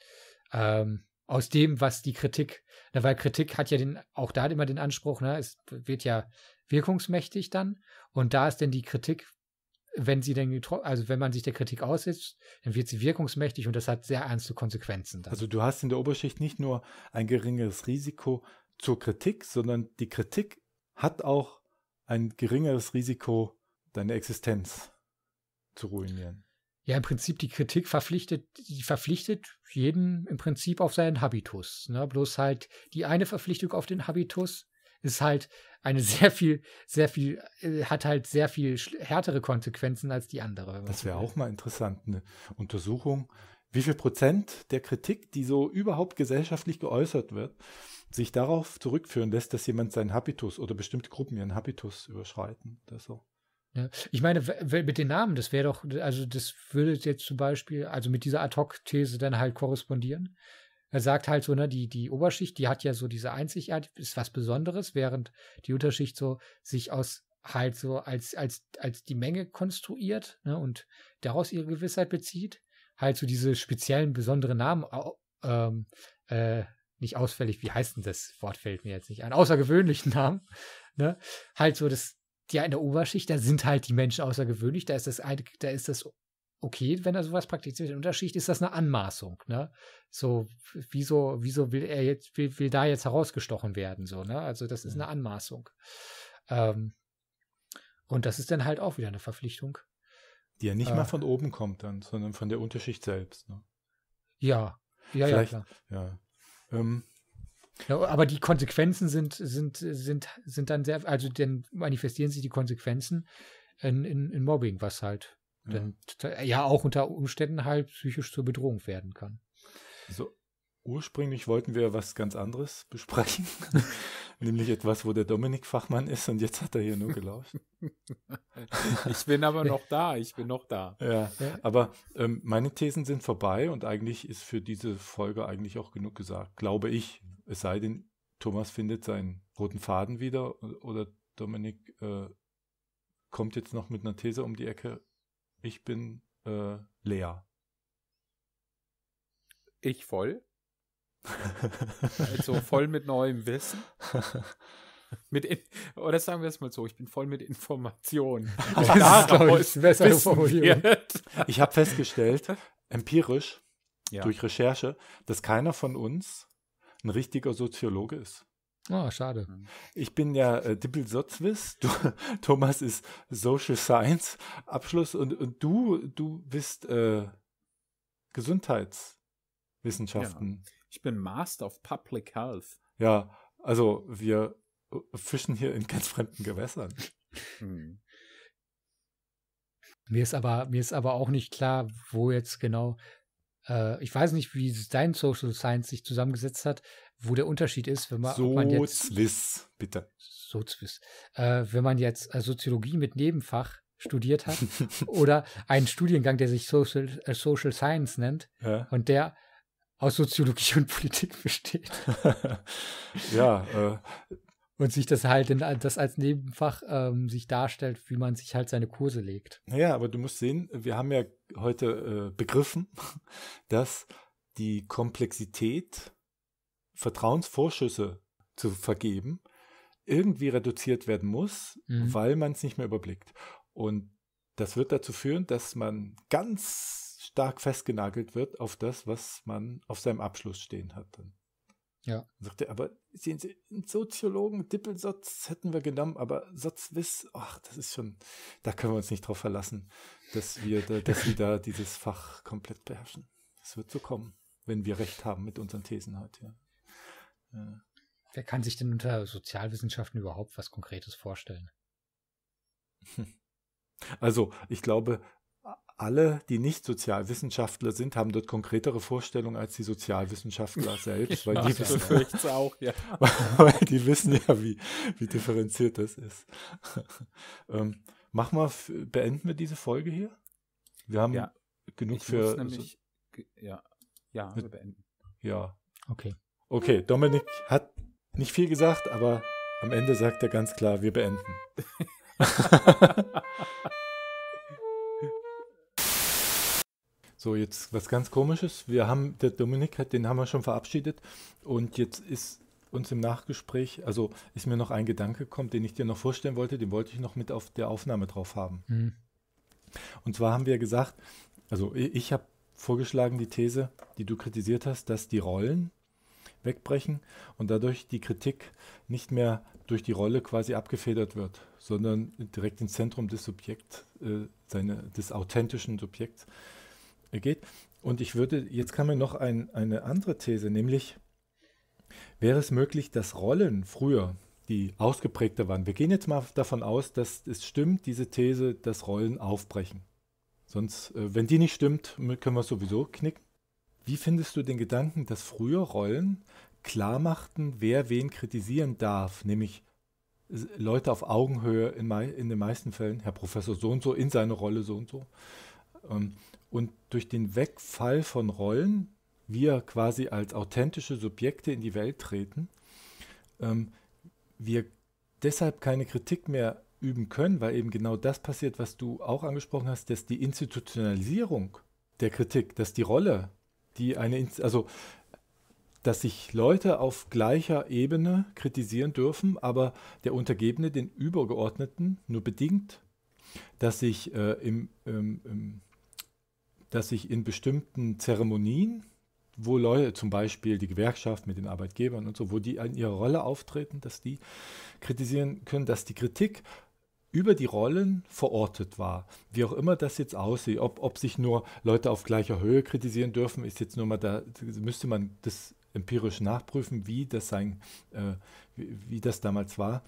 Speaker 2: ähm, aus dem, was die Kritik, na, weil Kritik hat ja den, auch da immer den Anspruch, ne, es wird ja wirkungsmächtig dann. Und da ist denn die Kritik wenn sie denn also wenn man sich der Kritik aussetzt, dann wird sie wirkungsmächtig und das hat sehr ernste Konsequenzen. Dann. Also du hast
Speaker 1: in der Oberschicht nicht nur ein geringeres Risiko zur Kritik, sondern
Speaker 2: die Kritik
Speaker 1: hat auch ein geringeres Risiko, deine Existenz zu ruinieren.
Speaker 2: Ja, im Prinzip die Kritik verpflichtet, die verpflichtet jeden im Prinzip auf seinen Habitus. Ne? Bloß halt die eine Verpflichtung auf den Habitus ist halt eine sehr viel, sehr viel, äh, hat halt sehr viel härtere Konsequenzen als die andere. Das wäre auch mal interessant, eine Untersuchung, wie viel Prozent der Kritik, die
Speaker 1: so überhaupt gesellschaftlich geäußert wird, sich darauf zurückführen lässt, dass jemand seinen Habitus oder bestimmte Gruppen ihren Habitus überschreiten oder so.
Speaker 2: ich meine, mit den Namen, das wäre doch, also das würde jetzt zum Beispiel, also mit dieser Ad-Hoc-These dann halt korrespondieren er sagt halt so, ne, die, die Oberschicht, die hat ja so diese Einzigart, ist was Besonderes, während die Unterschicht so sich aus halt so als, als, als die Menge konstruiert ne, und daraus ihre Gewissheit bezieht, halt so diese speziellen, besonderen Namen ähm, äh, nicht ausfällig, wie heißt denn das Wort, fällt mir jetzt nicht ein, außergewöhnlichen Namen, ne? Halt so das, ja, in der Oberschicht, da sind halt die Menschen außergewöhnlich, da ist das, da ist das okay, wenn er sowas praktiziert in Unterschicht, ist das eine Anmaßung, ne? So, wieso, wieso will er jetzt, will, will da jetzt herausgestochen werden, so, ne? Also, das ist mhm. eine Anmaßung. Ähm, und das ist dann halt auch wieder eine Verpflichtung. Die ja nicht äh, mal von
Speaker 1: oben kommt dann, sondern von der Unterschicht selbst, ne?
Speaker 2: Ja, ja, Vielleicht, ja, klar. Ja. Ähm, ja, aber die Konsequenzen sind, sind, sind, sind dann sehr, also dann manifestieren sich die Konsequenzen in, in, in Mobbing, was halt dann ja auch unter Umständen halt psychisch zur Bedrohung werden kann.
Speaker 1: So, ursprünglich wollten wir was ganz anderes besprechen, *laughs* nämlich etwas, wo der Dominik Fachmann ist und jetzt hat er hier nur gelauscht.
Speaker 3: *laughs* ich bin aber noch da, ich bin noch da. Ja,
Speaker 1: aber ähm, meine Thesen sind vorbei und eigentlich ist für diese Folge eigentlich auch genug gesagt, glaube ich. Es sei denn, Thomas findet seinen roten Faden wieder oder Dominik äh, kommt jetzt noch mit einer These um die Ecke,
Speaker 3: ich bin äh, leer. Ich voll. *laughs* also voll mit neuem Wissen. mit oder sagen wir es mal so, ich bin voll mit Informationen. *laughs* daraus besser formuliert. Ich habe
Speaker 1: festgestellt, empirisch, ja. durch Recherche, dass keiner von uns ein richtiger Soziologe ist oh, schade. Ähm, ich bin ja äh, Dippel Sotzwis, *laughs* du, Thomas ist Social Science Abschluss und, und du, du bist äh, Gesundheitswissenschaften. Ja. Genau.
Speaker 3: Ich bin Master of Public Health.
Speaker 1: Ja, also wir fischen
Speaker 2: hier in ganz fremden Gewässern. Hm. Mir ist aber, mir ist aber auch nicht klar, wo jetzt genau. Äh, ich weiß nicht, wie dein Social Science sich zusammengesetzt hat wo der Unterschied ist, wenn man, so man jetzt.
Speaker 1: Swiss, bitte. So
Speaker 2: Swiss. Äh, wenn man jetzt äh, Soziologie mit Nebenfach studiert hat *laughs* oder einen Studiengang, der sich Social, äh, Social Science nennt ja. und der aus Soziologie und Politik *laughs* besteht. ja. Äh, und sich das halt in, das als Nebenfach ähm, sich darstellt, wie man sich halt seine Kurse legt. Naja, aber du musst
Speaker 1: sehen, wir haben ja heute äh, begriffen, *laughs* dass die Komplexität Vertrauensvorschüsse zu vergeben, irgendwie reduziert werden muss, mhm. weil man es nicht mehr überblickt. Und das wird dazu führen, dass man ganz stark festgenagelt wird auf das, was man auf seinem Abschluss stehen hat. Dann. Ja. Sagt er, aber sehen Sie, einen Soziologen, Dippelsatz hätten wir genommen, aber Satzwiss, ach, das ist schon, da können wir uns nicht drauf verlassen, dass wir, da, dass Sie da dieses Fach komplett beherrschen. Es wird so kommen, wenn wir recht haben mit
Speaker 2: unseren Thesen heute. Ja. Ja. Wer kann sich denn unter Sozialwissenschaften überhaupt was Konkretes vorstellen?
Speaker 1: *laughs* Also, ich glaube, alle, die nicht Sozialwissenschaftler sind, haben dort konkretere Vorstellungen als die Sozialwissenschaftler *laughs* selbst, weil die, wissen, auch, ja. *laughs* weil die wissen ja, wie, wie differenziert das ist. ähm, mach mal, beenden wir diese Folge hier. Wir haben ja, genug für. Nämlich,
Speaker 3: so, ja, ja, wir beenden.
Speaker 1: Ja. Okay. Okay, Dominik hat nicht viel gesagt, aber am Ende sagt er ganz klar, wir beenden. *laughs* so, jetzt was ganz komisches. Wir haben, der Dominik hat, den haben wir schon verabschiedet und jetzt ist uns im Nachgespräch, also ist mir noch ein Gedanke gekommen, den ich dir noch vorstellen wollte, den wollte ich noch mit auf der Aufnahme drauf haben. Mhm. Und zwar haben wir gesagt, also ich, ich habe vorgeschlagen die These, die du kritisiert hast, dass die Rollen wegbrechen und dadurch die Kritik nicht mehr durch die Rolle quasi abgefedert wird, sondern direkt ins Zentrum des Subjekts, äh, seine, des authentischen Subjekts äh, geht. Und ich würde, jetzt kam mir noch ein, eine andere These, nämlich wäre es möglich, dass Rollen früher, die ausgeprägter waren, wir gehen jetzt mal davon aus, dass es stimmt, diese These, dass Rollen aufbrechen. Sonst, äh, wenn die nicht stimmt, können wir sowieso knicken. Wie findest du den Gedanken, dass früher Rollen klar machten, wer wen kritisieren darf, nämlich Leute auf Augenhöhe in, in den meisten Fällen, Herr Professor so und so in seine Rolle so und so. Ähm, und durch den Wegfall von Rollen, wir quasi als authentische Subjekte in die Welt treten, ähm, wir deshalb keine Kritik mehr üben können, weil eben genau das passiert, was du auch angesprochen hast, dass die Institutionalisierung der Kritik, dass die Rolle die eine, also dass sich Leute auf gleicher Ebene kritisieren dürfen, aber der Untergebene den Übergeordneten nur bedingt, dass sich, äh, im, ähm, im, ähm, dass sich in bestimmten Zeremonien, wo Leute, zum Beispiel die Gewerkschaft mit den Arbeitgebern und so, wo die in ihrer Rolle auftreten, dass die kritisieren können, dass die Kritik über die Rollen verortet war. Wie auch immer das jetzt aussieht, ob, ob sich nur Leute auf gleicher Höhe kritisieren dürfen, ist jetzt nur mal da, müsste man das empirisch nachprüfen, wie das sein, äh, wie, wie das damals war.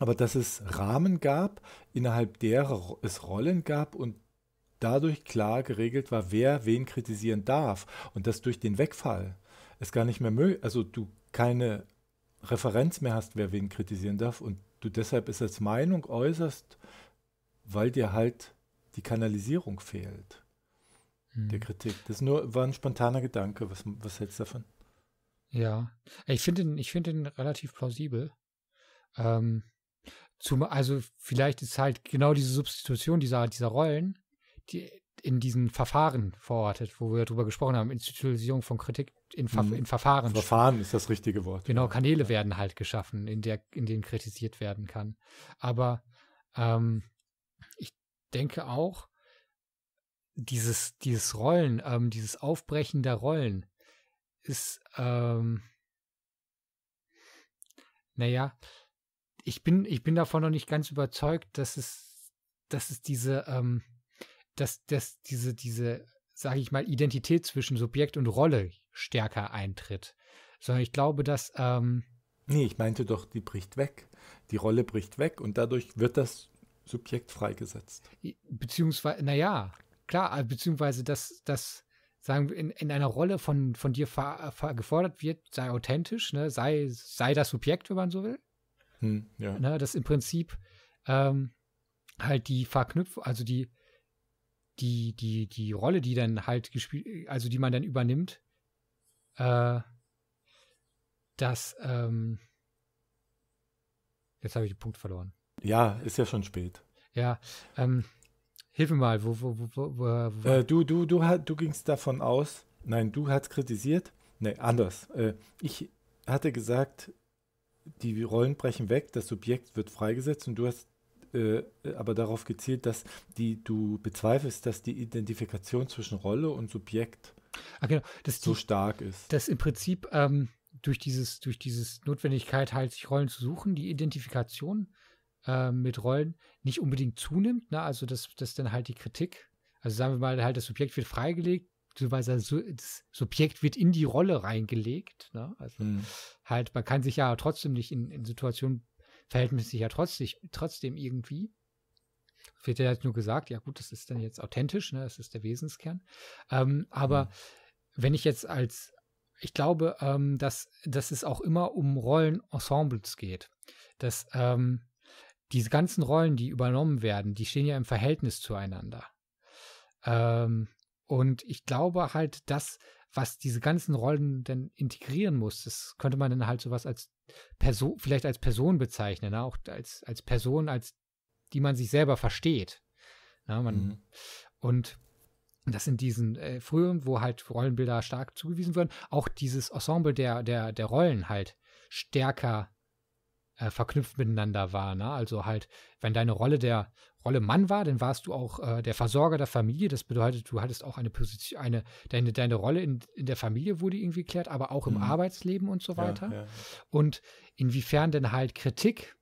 Speaker 1: Aber dass es Rahmen gab, innerhalb derer es Rollen gab und dadurch klar geregelt war, wer wen kritisieren darf und dass durch den Wegfall es gar nicht mehr möglich, also du keine Referenz mehr hast, wer wen kritisieren darf und du deshalb es als Meinung äußerst, weil dir halt die Kanalisierung fehlt. Der hm. Kritik. Das nur, war ein spontaner Gedanke. Was, was hältst du davon?
Speaker 2: Ja, ich finde ihn, find den relativ plausibel. Ähm, zum, also vielleicht ist halt genau diese Substitution dieser, dieser Rollen, die, in diesen Verfahren verortet, wo wir darüber gesprochen haben, Institutionalisierung von Kritik in, Ver mhm. in Verfahren. Verfahren ist das richtige Wort. Genau, Kanäle ja. werden halt geschaffen, in, der, in denen kritisiert werden kann. Aber ähm, ich denke auch, dieses, dieses Rollen, ähm, dieses Aufbrechen der Rollen ist, ähm, naja, ich bin, ich bin davon noch nicht ganz überzeugt, dass es, dass es diese, ähm, dass, dass diese, diese, sage ich mal, Identität zwischen Subjekt und Rolle stärker eintritt. Sondern ich glaube, dass. Ähm, nee, ich meinte doch, die bricht weg. Die Rolle
Speaker 1: bricht weg und dadurch wird das Subjekt freigesetzt.
Speaker 2: Beziehungsweise, naja, klar, äh, beziehungsweise, dass, dass sagen wir, in, in einer Rolle von, von dir gefordert wird, sei authentisch, ne? sei, sei das Subjekt, wenn man so will. Hm, ja. ne? Dass im Prinzip ähm, halt die Verknüpfung, also die, die, die, die Rolle, die dann halt gespielt, also die man dann übernimmt, äh, dass, ähm, jetzt habe ich den Punkt verloren.
Speaker 1: Ja, ist ja schon spät.
Speaker 2: Ja, ähm, hilf mir mal, wo, wo, wo, wo äh,
Speaker 1: du, du, du, du gingst davon aus, nein, du hast kritisiert, nee, anders. Äh, ich hatte gesagt, die Rollen brechen weg, das Subjekt wird freigesetzt und du hast äh, äh, aber darauf gezielt, dass die, du bezweifelst, dass die Identifikation zwischen Rolle und Subjekt ah, genau. so die, stark ist.
Speaker 2: Dass im Prinzip ähm, durch dieses, durch dieses Notwendigkeit halt, sich Rollen zu suchen, die Identifikation äh, mit Rollen nicht unbedingt zunimmt, ne? also dass, dass dann halt die Kritik, also sagen wir mal, halt das Subjekt wird freigelegt, beziehungsweise das Subjekt wird in die Rolle reingelegt. Ne? Also mhm. halt, man kann sich ja trotzdem nicht in, in Situationen verhält man sich ja trotzdem, trotzdem irgendwie. Wird ja jetzt nur gesagt, ja gut, das ist dann jetzt authentisch, ne? das ist der Wesenskern. Ähm, aber mhm. wenn ich jetzt als, ich glaube, ähm, dass, dass es auch immer um Rollenensembles geht. Dass ähm, diese ganzen Rollen, die übernommen werden, die stehen ja im Verhältnis zueinander. Ähm, und ich glaube halt, dass was diese ganzen Rollen denn integrieren muss. Das könnte man dann halt sowas als Person, vielleicht als Person bezeichnen, ne? auch als, als Person, als die man sich selber versteht. Ne? Man, mhm. Und das in diesen äh, früheren, wo halt Rollenbilder stark zugewiesen wurden, auch dieses Ensemble der, der, der Rollen halt stärker äh, verknüpft miteinander war. Ne? Also halt, wenn deine Rolle der Rolle Mann war, dann warst du auch äh, der Versorger der Familie. Das bedeutet, du hattest auch eine Position, eine, deine, deine Rolle in, in der Familie wurde irgendwie geklärt, aber auch im mhm. Arbeitsleben und so weiter. Ja, ja. Und inwiefern denn halt Kritik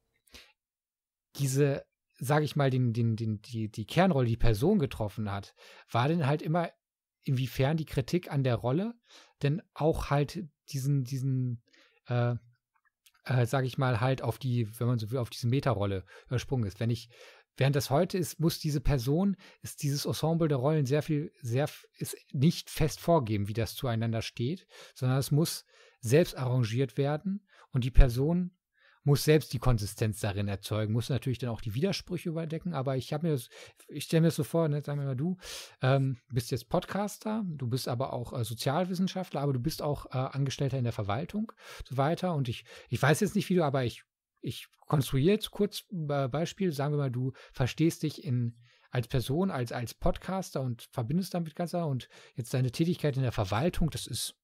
Speaker 2: diese, sage ich mal, den, den, den, die, die Kernrolle, die Person getroffen hat, war denn halt immer, inwiefern die Kritik an der Rolle denn auch halt diesen, diesen, äh, äh, sage ich mal, halt auf die, wenn man so will, auf diese Metarolle übersprungen ist. Wenn ich, während das heute ist, muss diese Person, ist dieses Ensemble der Rollen sehr viel, sehr, ist nicht fest vorgeben, wie das zueinander steht, sondern es muss selbst arrangiert werden und die Person muss selbst die Konsistenz darin erzeugen, muss natürlich dann auch die Widersprüche überdecken, aber ich habe mir das, ich stelle mir das so vor, ne, sagen wir mal, du ähm, bist jetzt Podcaster, du bist aber auch äh, Sozialwissenschaftler, aber du bist auch äh, Angestellter in der Verwaltung, so weiter und ich, ich weiß jetzt nicht, wie du, aber ich, ich konstruiere jetzt kurz äh, Beispiel, sagen wir mal, du verstehst dich in als Person, als, als Podcaster und verbindest damit ganz und jetzt deine Tätigkeit in der Verwaltung, das ist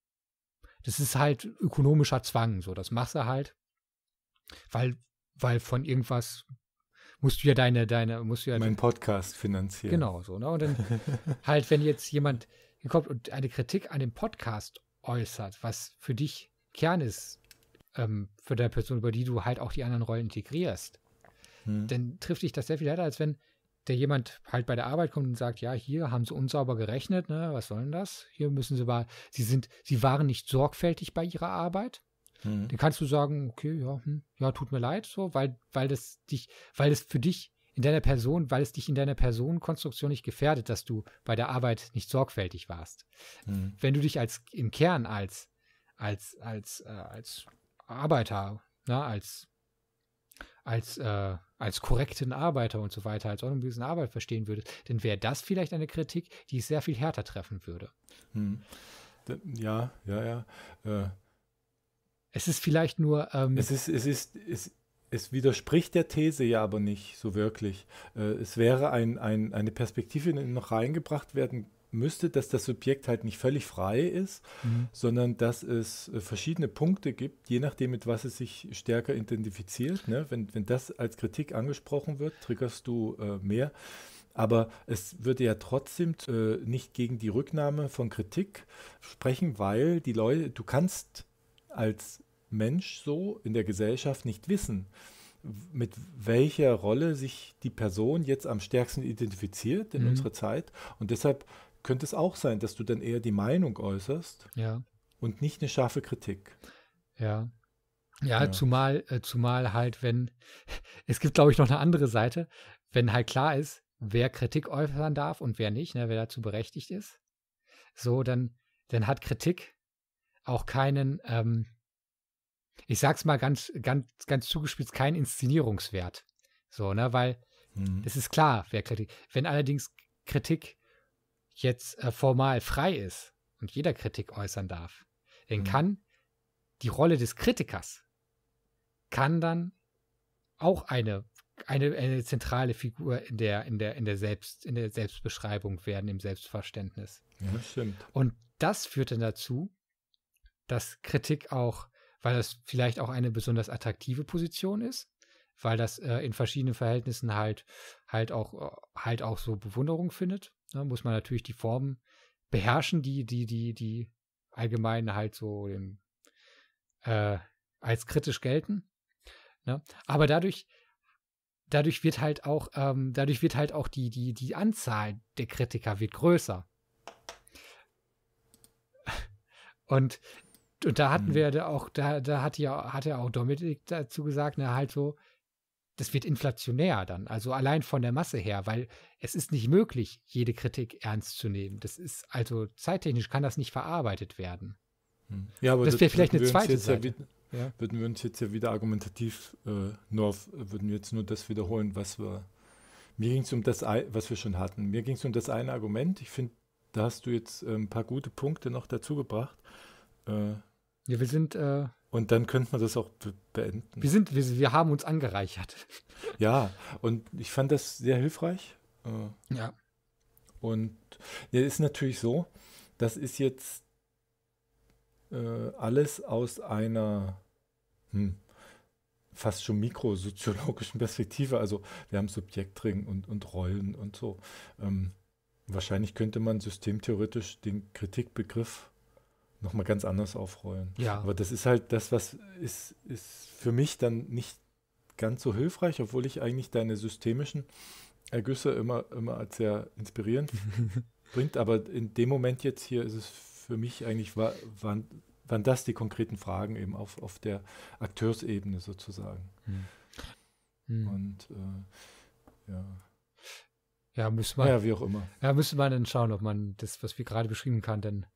Speaker 2: das ist halt ökonomischer Zwang. So, das machst du halt. Weil, weil von irgendwas musst du ja deine, deine, musst du ja. Mein Podcast finanzieren. Genau, so, ne? Und dann *laughs* halt, wenn jetzt jemand kommt und eine Kritik an dem Podcast äußert, was für dich Kern ist, ähm, für deine Person, über die du halt auch die anderen Rollen integrierst, hm. dann trifft dich das sehr viel härter, als wenn der jemand halt bei der Arbeit kommt und sagt, ja, hier haben sie unsauber gerechnet, ne, was soll denn das? Hier müssen sie mal, sie sind, sie waren nicht sorgfältig bei ihrer Arbeit. Mhm. Dann kannst du sagen, okay, ja, hm, ja, tut mir leid, so, weil, weil das dich, weil es für dich in deiner Person, weil es dich in deiner Personenkonstruktion nicht gefährdet, dass du bei der Arbeit nicht sorgfältig warst. Mhm. Wenn du dich als im Kern als als als äh, als Arbeiter, na, ne, als als äh, als korrekten Arbeiter und so weiter, als ordentlichen Arbeit verstehen würdest, dann wäre das vielleicht eine Kritik, die es sehr viel härter treffen würde. Hm. Ja, ja, ja. Äh, es ist vielleicht nur. Ähm, es ist, es ist,
Speaker 1: es, es widerspricht der These ja aber nicht so wirklich. Äh, es wäre ein, ein, eine Perspektive, die noch reingebracht werden müsste, dass das Subjekt halt nicht völlig frei ist, mhm. sondern dass es äh, verschiedene Punkte gibt, je nachdem, mit was es sich stärker identifiziert. Ne? Wenn, wenn das als Kritik angesprochen wird, triggerst du äh, mehr. Aber es würde ja trotzdem äh, nicht gegen die Rücknahme von Kritik sprechen, weil die Leute, du kannst als Mensch so in der Gesellschaft nicht wissen, mit welcher Rolle sich die Person jetzt am stärksten identifiziert in mhm. unserer Zeit. Und deshalb könnte es auch sein, dass du dann eher die Meinung äußerst ja. und nicht eine scharfe
Speaker 2: Kritik. Ja. Ja, ja. zumal, äh, zumal halt, wenn, *laughs* es gibt, glaube ich, noch eine andere Seite, wenn halt klar ist, wer Kritik äußern darf und wer nicht, ne, wer dazu berechtigt ist. So, dann, dann hat Kritik auch keinen, ähm, ich sag's mal ganz, ganz, ganz zugespitzt, kein Inszenierungswert. So, ne, weil mhm. es ist klar, wer Kritik. Wenn allerdings Kritik jetzt äh, formal frei ist und jeder Kritik äußern darf, dann mhm. kann die Rolle des Kritikers kann dann auch eine, eine, eine zentrale Figur in der, in der, in der Selbst, in der Selbstbeschreibung werden, im Selbstverständnis. Ja, stimmt. Und das führt dann dazu, dass Kritik auch weil das vielleicht auch eine besonders attraktive Position ist, weil das äh, in verschiedenen Verhältnissen halt halt auch äh, halt auch so Bewunderung findet. Da ne? muss man natürlich die Formen beherrschen, die die die die allgemein halt so dem, äh, als kritisch gelten. Ne? Aber dadurch dadurch wird halt auch ähm, dadurch wird halt auch die die die Anzahl der Kritiker wird größer. *laughs* Und und da hatten mhm. wir da auch, da, da hat ja, hat ja auch Dominik dazu gesagt, na, halt so, das wird inflationär dann, also allein von der Masse her, weil es ist nicht möglich, jede Kritik ernst zu nehmen. Das ist, also zeittechnisch kann das nicht verarbeitet werden.
Speaker 1: Hm. Ja, aber das, wäre vielleicht eine zweite Seite. Ja, ja. Würden wir uns jetzt ja wieder argumentativ äh, nur auf, würden wir jetzt nur das wiederholen, was wir, mir ging es um das, was wir schon hatten. Mir ging es um das eine Argument. Ich finde, da hast du jetzt äh, ein paar gute Punkte noch dazu gebracht. Äh, ja, wir sind. Äh, und dann könnte man das auch be beenden. Wir, sind, wir, wir haben uns angereichert. *laughs* Ja, und ich fand das sehr hilfreich. Äh, ja. Und ja, ist natürlich so, das ist jetzt äh, alles aus einer hm, fast schon mikrosoziologischen Perspektive. Also wir haben Subjektring und, und Rollen und so. Ähm, wahrscheinlich könnte man systemtheoretisch den Kritikbegriff nochmal ganz anders aufrollen. Ja. Aber das ist halt das, was ist, ist für mich dann nicht ganz so hilfreich, obwohl ich eigentlich deine systemischen Ergüsse immer, immer als sehr inspirierend *laughs* bringt. Aber in dem Moment jetzt hier ist es für mich eigentlich, waren, waren das die konkreten Fragen eben auf, auf der Akteursebene sozusagen. Hm. Hm. Und äh, ja.
Speaker 2: Ja, müssen wir. Ja, wie auch immer. Ja, müsste man dann schauen, ob man das, was wir gerade beschrieben haben, dann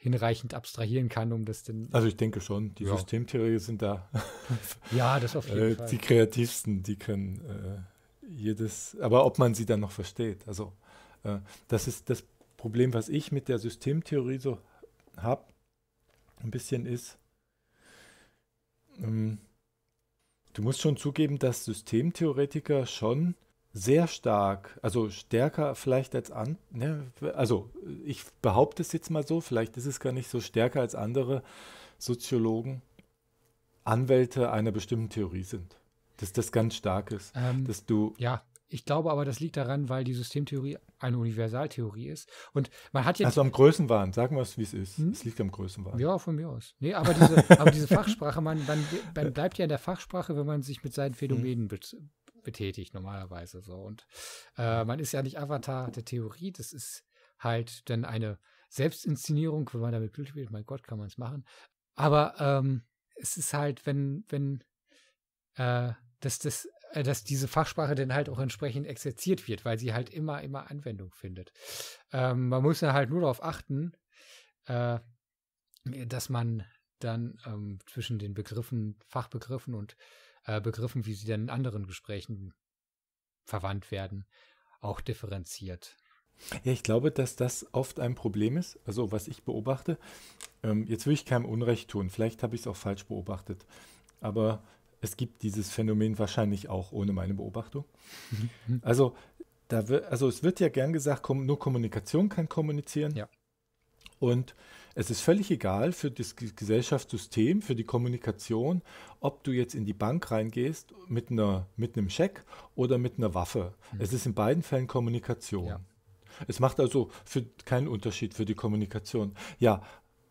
Speaker 2: hinreichend abstrahieren kann, um das denn. Also ich denke schon, die ja. Systemtheorie sind da. *laughs* ja, das auf jeden äh, Fall. Die
Speaker 1: kreativsten, die können äh, jedes, aber ob man sie dann noch versteht. Also äh, das ist das Problem, was ich mit der Systemtheorie so habe, ein bisschen ist, ähm, du musst schon zugeben, dass Systemtheoretiker schon sehr stark, also stärker vielleicht als an, ne? also ich behaupte es jetzt mal so, vielleicht ist es gar nicht so stärker als andere Soziologen, Anwälte einer bestimmten Theorie sind. Dass das ganz stark
Speaker 2: ist. Ähm, dass du. Ja, ich glaube aber, das liegt daran, weil die Systemtheorie eine Universaltheorie ist. Und man hat jetzt. Also am
Speaker 1: Größenwahn, sagen wir es, wie es ist. Hm? Es liegt am Größenwahn.
Speaker 2: Ja, von mir aus. Nee, aber diese, aber diese Fachsprache, man, man, man, bleibt ja in der Fachsprache, wenn man sich mit seinen hm. Phänomenen hm betätigt normalerweise so. Und äh, man ist ja nicht Avatar der Theorie, das ist halt dann eine Selbstinszenierung, wenn man damit glücklich wird, mein Gott, kann man es machen. Aber ähm, es ist halt, wenn, wenn, äh, dass das äh, dass diese Fachsprache dann halt auch entsprechend exerziert wird, weil sie halt immer, immer Anwendung findet. Ähm, man muss ja halt nur darauf achten, äh, dass man dann ähm, zwischen den Begriffen, Fachbegriffen und äh, Begriffen, wie sie dann in anderen Gesprächen verwandt werden, auch differenziert.
Speaker 1: Ja, ich glaube, dass das oft ein Problem ist, also was ich beobachte. Ähm, jetzt will ich keinem Unrecht tun, vielleicht habe ich es auch falsch beobachtet, aber es gibt dieses Phänomen wahrscheinlich auch ohne meine Beobachtung. *laughs* Also, da also es wird ja gern gesagt, nur Kommunikation kann kommunizieren. Ja. Und es ist völlig egal für das Gesellschaftssystem, für die Kommunikation, ob du jetzt in die Bank reingehst mit, einer, mit einem Scheck oder mit einer Waffe. Mhm. Es ist in beiden Fällen Kommunikation. Ja. Es macht also für keinen Unterschied für die Kommunikation. Ja,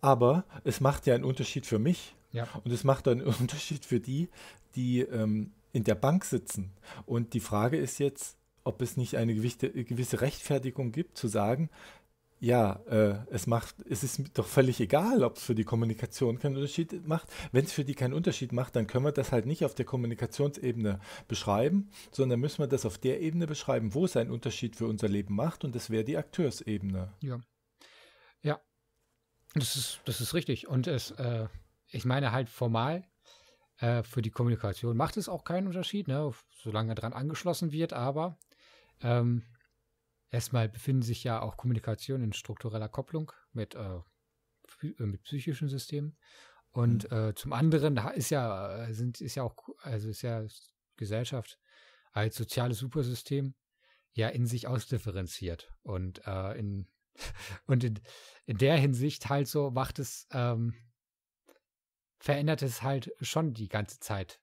Speaker 1: aber es macht ja einen Unterschied für mich. Ja. Und es macht einen *laughs* Unterschied für die, die ähm, in der Bank sitzen. Und die Frage ist jetzt, ob es nicht eine gewisse, gewisse Rechtfertigung gibt, zu sagen, ja, äh, es macht, es ist doch völlig egal, ob es für die Kommunikation keinen Unterschied macht. Wenn es für die keinen Unterschied macht, dann können wir das halt nicht auf der Kommunikationsebene beschreiben, sondern müssen wir das auf der Ebene beschreiben, wo es einen Unterschied für unser Leben macht und das wäre die Akteursebene.
Speaker 2: Ja. Ja. Das ist, das ist richtig. Und es, äh, ich meine halt formal, äh, für die Kommunikation macht es auch keinen Unterschied, ne? solange daran angeschlossen wird, aber ähm, Erstmal befinden sich ja auch Kommunikation in struktureller Kopplung mit, äh, äh mit psychischen Systemen. Und mhm. äh, zum anderen ist ja, äh, sind, ist ja auch, also ist ja Gesellschaft als soziales Supersystem ja in sich ausdifferenziert. Und äh, in *laughs* und in, in der Hinsicht halt so macht es, ähm, verändert es halt schon die ganze Zeit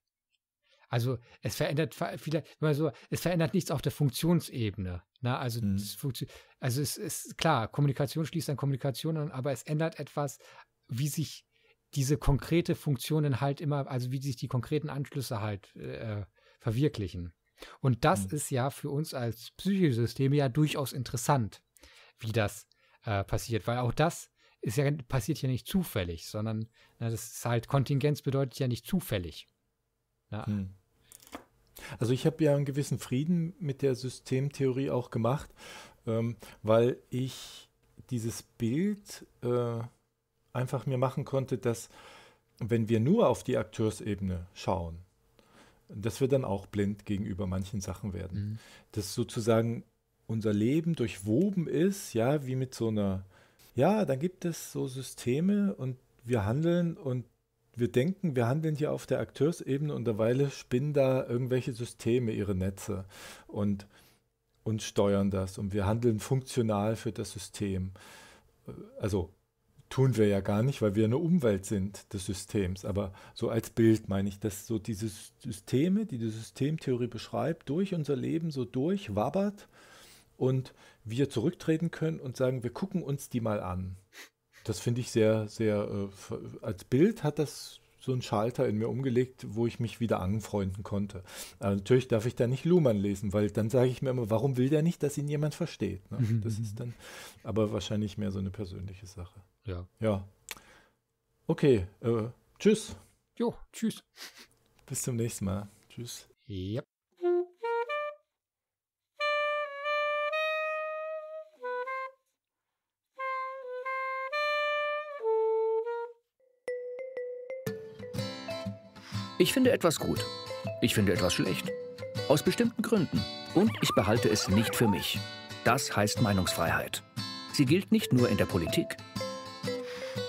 Speaker 2: also es verändert vielleicht, wenn so, es verändert nichts auf der Funktionsebene. Na, ne? also, mhm. Funktion, also es ist klar, Kommunikation schließt an Kommunikation an, aber es ändert etwas, wie sich diese konkrete Funktionen halt immer, also wie sich die konkreten Anschlüsse halt äh, verwirklichen. Und das mhm. ist ja für uns als Psychosysteme ja durchaus interessant, wie das äh, passiert, weil auch das ist ja, passiert ja nicht zufällig, sondern na, ne, das ist halt, Kontingenz bedeutet ja nicht zufällig. Ja. Hm. Also ich habe
Speaker 1: ja einen gewissen Frieden mit der Systemtheorie auch gemacht, ähm, weil ich dieses Bild äh, einfach mir machen konnte, dass wenn wir nur auf die Akteursebene schauen, dass wir dann auch blind gegenüber manchen Sachen werden. Mhm. Dass sozusagen unser Leben durchwoben ist, ja, wie mit so einer, ja, dann gibt es so Systeme und wir handeln und wir denken, wir handeln hier auf der Akteursebene und derweil spinnen da irgendwelche Systeme ihre Netze und, und steuern das und wir handeln funktional für das System. Also tun wir ja gar nicht, weil wir eine Umwelt sind des Systems. Aber so als Bild meine ich, dass so diese Systeme, die die Systemtheorie beschreibt, durch unser Leben so durchwabbert und wir zurücktreten können und sagen, wir gucken uns die mal an. Das finde ich sehr, sehr, äh, als Bild hat das so einen Schalter in mir umgelegt, wo ich mich wieder anfreunden konnte. Also natürlich darf ich da nicht Luhmann lesen, weil dann sage ich mir immer, warum will der nicht, dass ihn jemand versteht? Ne? Mhm, das mhm. ist dann aber wahrscheinlich mehr so eine persönliche Sache. Ja. Ja. Okay, äh, tschüss. Jo, tschüss. Bis zum nächsten Mal. Tschüss. Yep.
Speaker 4: Ich finde etwas gut. Ich finde etwas schlecht. Aus bestimmten Gründen. Und ich behalte es nicht für mich. Das heißt Meinungsfreiheit. Sie gilt nicht nur in der Politik.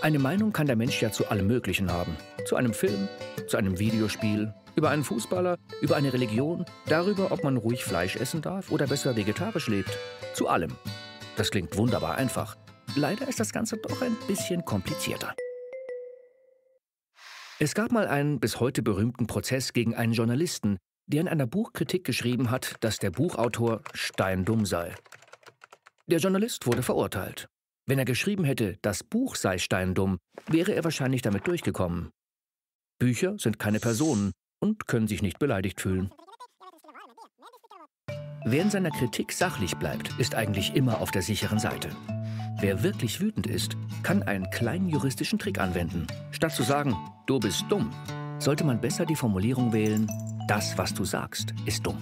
Speaker 4: Eine Meinung kann der Mensch ja zu allem Möglichen haben. Zu einem Film, zu einem Videospiel, über einen Fußballer, über eine Religion, darüber, ob man ruhig Fleisch essen darf oder besser vegetarisch lebt. Zu allem. Das klingt wunderbar einfach. Leider ist das Ganze doch ein bisschen komplizierter. Es gab mal einen bis heute berühmten Prozess gegen einen Journalisten, der in einer Buchkritik geschrieben hat, dass der Buchautor steindumm sei. Der Journalist wurde verurteilt. Wenn er geschrieben hätte, das Buch sei steindumm, wäre er wahrscheinlich damit durchgekommen. Bücher sind keine Personen und können sich nicht beleidigt fühlen. Wer in seiner Kritik sachlich bleibt, ist eigentlich immer auf der sicheren Seite. Wer wirklich wütend ist, kann einen kleinen juristischen Trick anwenden. Statt zu sagen, du bist dumm, sollte man besser die Formulierung wählen, das, was du sagst, ist dumm.